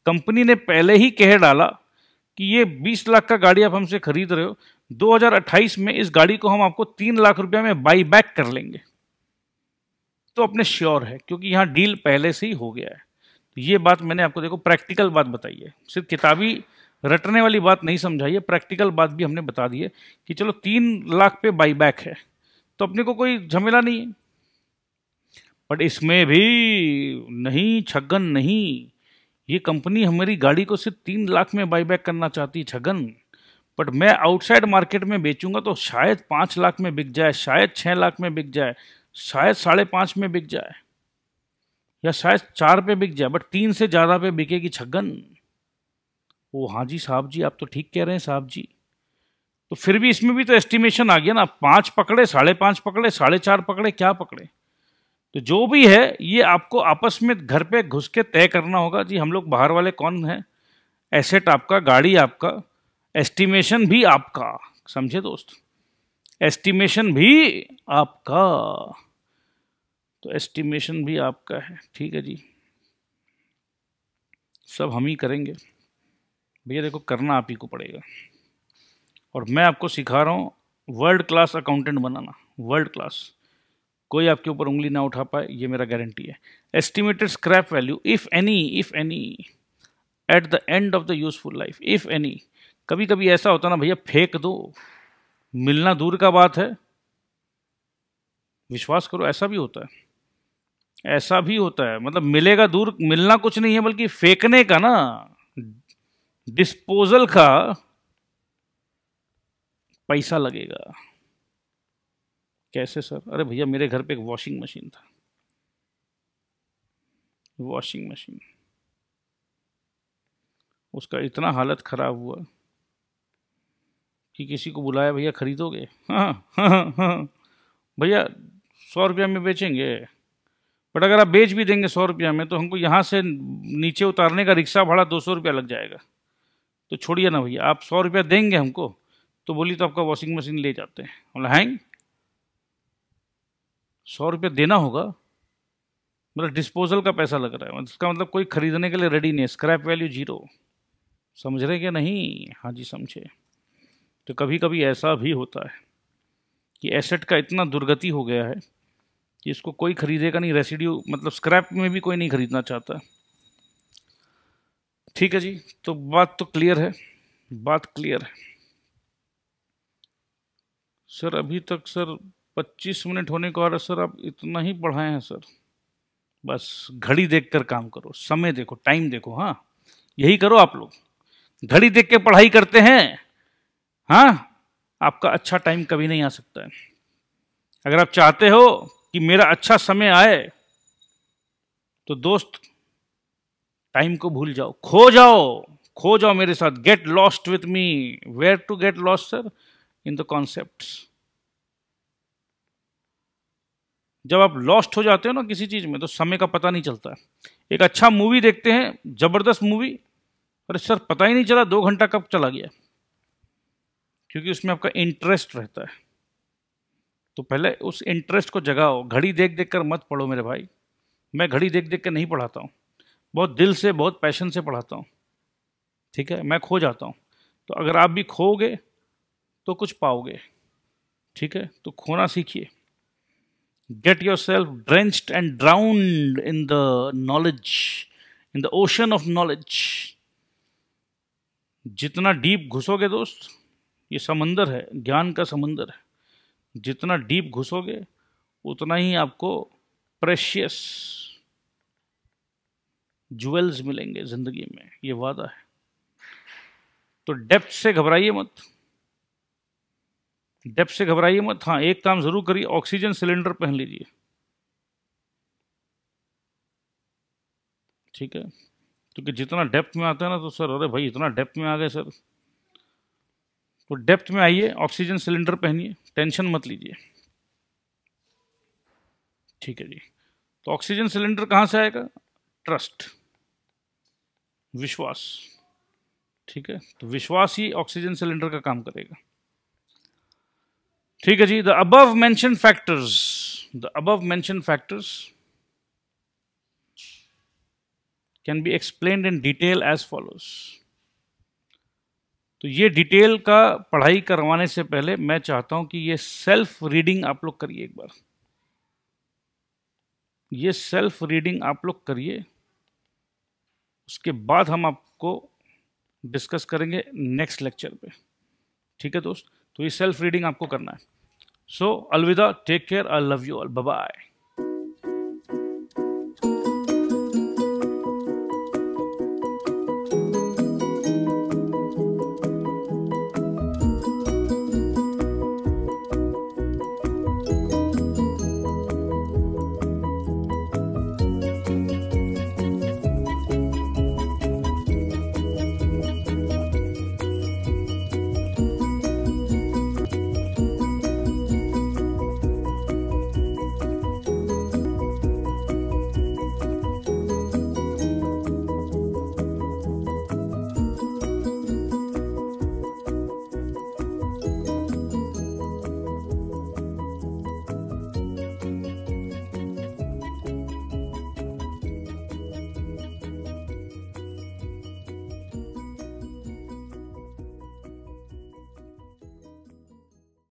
कंपनी ने पहले ही कह डाला कि ये 20 लाख का गाड़ी आप हमसे खरीद रहे हो 2028 में इस गाड़ी को हम आपको 3 लाख रुपया में बाई बैक कर लेंगे तो अपने श्योर है क्योंकि यहाँ डील पहले से ही हो गया है तो ये बात मैंने आपको देखो प्रैक्टिकल बात बताई है सिर्फ किताबी रटने वाली बात नहीं समझाइए प्रैक्टिकल बात भी हमने बता दी है कि चलो तीन लाख पे बाई बैक है तो अपने को कोई झमेला नहीं है बट इसमें भी नहीं छगन नहीं ये कंपनी हमारी गाड़ी को सिर्फ तीन लाख में बाई बैक करना चाहती है छगन बट मैं आउटसाइड मार्केट में बेचूंगा तो शायद पाँच लाख में बिक जाए शायद छः लाख में बिक जाए शायद साढ़े पाँच में बिक जाए या शायद चार पे बिक जाए बट तीन से ज़्यादा पे बिकेगी छगन वो हाँ जी साहब जी आप तो ठीक कह रहे हैं साहब जी तो फिर भी इसमें भी तो एस्टिमेशन आ गया ना पाँच पकड़े साढ़े पाँच पकड़े साढ़े चार पकड़े क्या पकड़े तो जो भी है ये आपको आपस में घर पे घुस के तय करना होगा जी हम लोग बाहर वाले कौन हैं एसेट आपका गाड़ी आपका एस्टिमेशन भी आपका समझे दोस्त एस्टिमेशन भी आपका तो एस्टिमेशन भी आपका है ठीक है जी सब हम ही करेंगे भैया देखो करना आप ही को पड़ेगा और मैं आपको सिखा रहा हूँ वर्ल्ड क्लास अकाउंटेंट बनाना वर्ल्ड क्लास कोई आपके ऊपर उंगली ना उठा पाए ये मेरा गारंटी है estimated scrap value if any if any at the end of the useful life if any कभी कभी ऐसा होता ना भैया फेंक दो मिलना दूर का बात है विश्वास करो ऐसा भी होता है ऐसा भी होता है मतलब मिलेगा दूर मिलना कुछ नहीं है बल्कि फेंकने का ना डिस्पोजल का पैसा लगेगा कैसे सर अरे भैया मेरे घर पे एक वॉशिंग मशीन था वॉशिंग मशीन उसका इतना हालत ख़राब हुआ कि किसी को बुलाया भैया खरीदोगे हाँ हाँ हाँ, हाँ। भैया सौ रुपया में बेचेंगे बट अगर आप बेच भी देंगे सौ रुपया में तो हमको यहाँ से नीचे उतारने का रिक्शा भाड़ा दो सौ रुपया लग जाएगा तो छोड़िए ना भैया आप सौ रुपया देंगे हमको तो बोली तो आपका वॉशिंग मशीन ले जाते हैं बोला हैंग सौ रुपया देना होगा मतलब डिस्पोजल का पैसा लग रहा है मतलब इसका मतलब कोई खरीदने के लिए रेडी नहीं स्क्रैप वैल्यू जीरो समझ रहे क्या नहीं हाँ जी समझे तो कभी कभी ऐसा भी होता है कि एसेट का इतना दुर्गति हो गया है कि इसको कोई खरीदेगा नहीं रेसिड्यू मतलब स्क्रैप में भी कोई नहीं खरीदना चाहता ठीक है जी तो बात तो क्लियर है बात क्लियर है सर अभी तक सर 25 मिनट होने को आ रहा सर आप इतना ही पढ़ाए हैं सर बस घड़ी देखकर काम करो समय देखो टाइम देखो हाँ यही करो आप लोग घड़ी देख के पढ़ाई करते हैं हाँ आपका अच्छा टाइम कभी नहीं आ सकता है अगर आप चाहते हो कि मेरा अच्छा समय आए तो दोस्त टाइम को भूल जाओ खो जाओ खो जाओ मेरे साथ get lost with me where to get lost sir in the concept जब आप लॉस्ट हो जाते हो ना किसी चीज में तो समय का पता नहीं चलता एक अच्छा मूवी देखते हैं जबरदस्त मूवी अरे सर पता ही नहीं चला दो घंटा कब चला गया क्योंकि उसमें आपका इंटरेस्ट रहता है तो पहले उस इंटरेस्ट को जगाओ घड़ी देख देख कर मत पढ़ो मेरे भाई मैं घड़ी देख देख कर नहीं पढ़ाता हूँ बहुत दिल से बहुत पैशन से पढ़ाता हूँ ठीक है मैं खो जाता हूँ तो अगर आप भी खोगे तो कुछ पाओगे ठीक है तो खोना सीखिए get yourself drenched and drowned in the knowledge in the ocean of knowledge जितना डीप घुसोगे दोस्त ये समंदर है ज्ञान का समंदर है जितना डीप घुसोगे उतना ही आपको प्रेशियस ज्वेल्स मिलेंगे ज़िंदगी में ये वादा है तो डेप्थ से घबराइए मत डेप्थ से घबराइए मत हाँ एक काम ज़रूर करिए ऑक्सीजन सिलेंडर पहन लीजिए ठीक है क्योंकि जितना डेप्थ में आते हैं ना तो सर अरे भाई इतना डेप्थ में आ गए सर तो डेप्थ में आइए ऑक्सीजन सिलेंडर पहनिए टेंशन मत लीजिए ठीक है जी तो ऑक्सीजन सिलेंडर कहाँ से आएगा ट्रस्ट विश्वास ठीक है तो विश्वास ही ऑक्सीजन सिलेंडर का काम करेगा ठीक है जी the above mention factors the above mention factors can be explain in detail as follows तो ये डिटेल का पढ़ाई करवाने से पहले मैं चाहता हूं कि ये सेल्फ रीडिंग आप लोग करिए एक बार ये सेल्फ रीडिंग आप लोग करिए उसके बाद हम आपको डिस्कस करेंगे नेक्स्ट लेक्चर पे ठीक है दोस्त तो ये सेल्फ रीडिंग आपको करना है सो अलविदा take care I love you all bye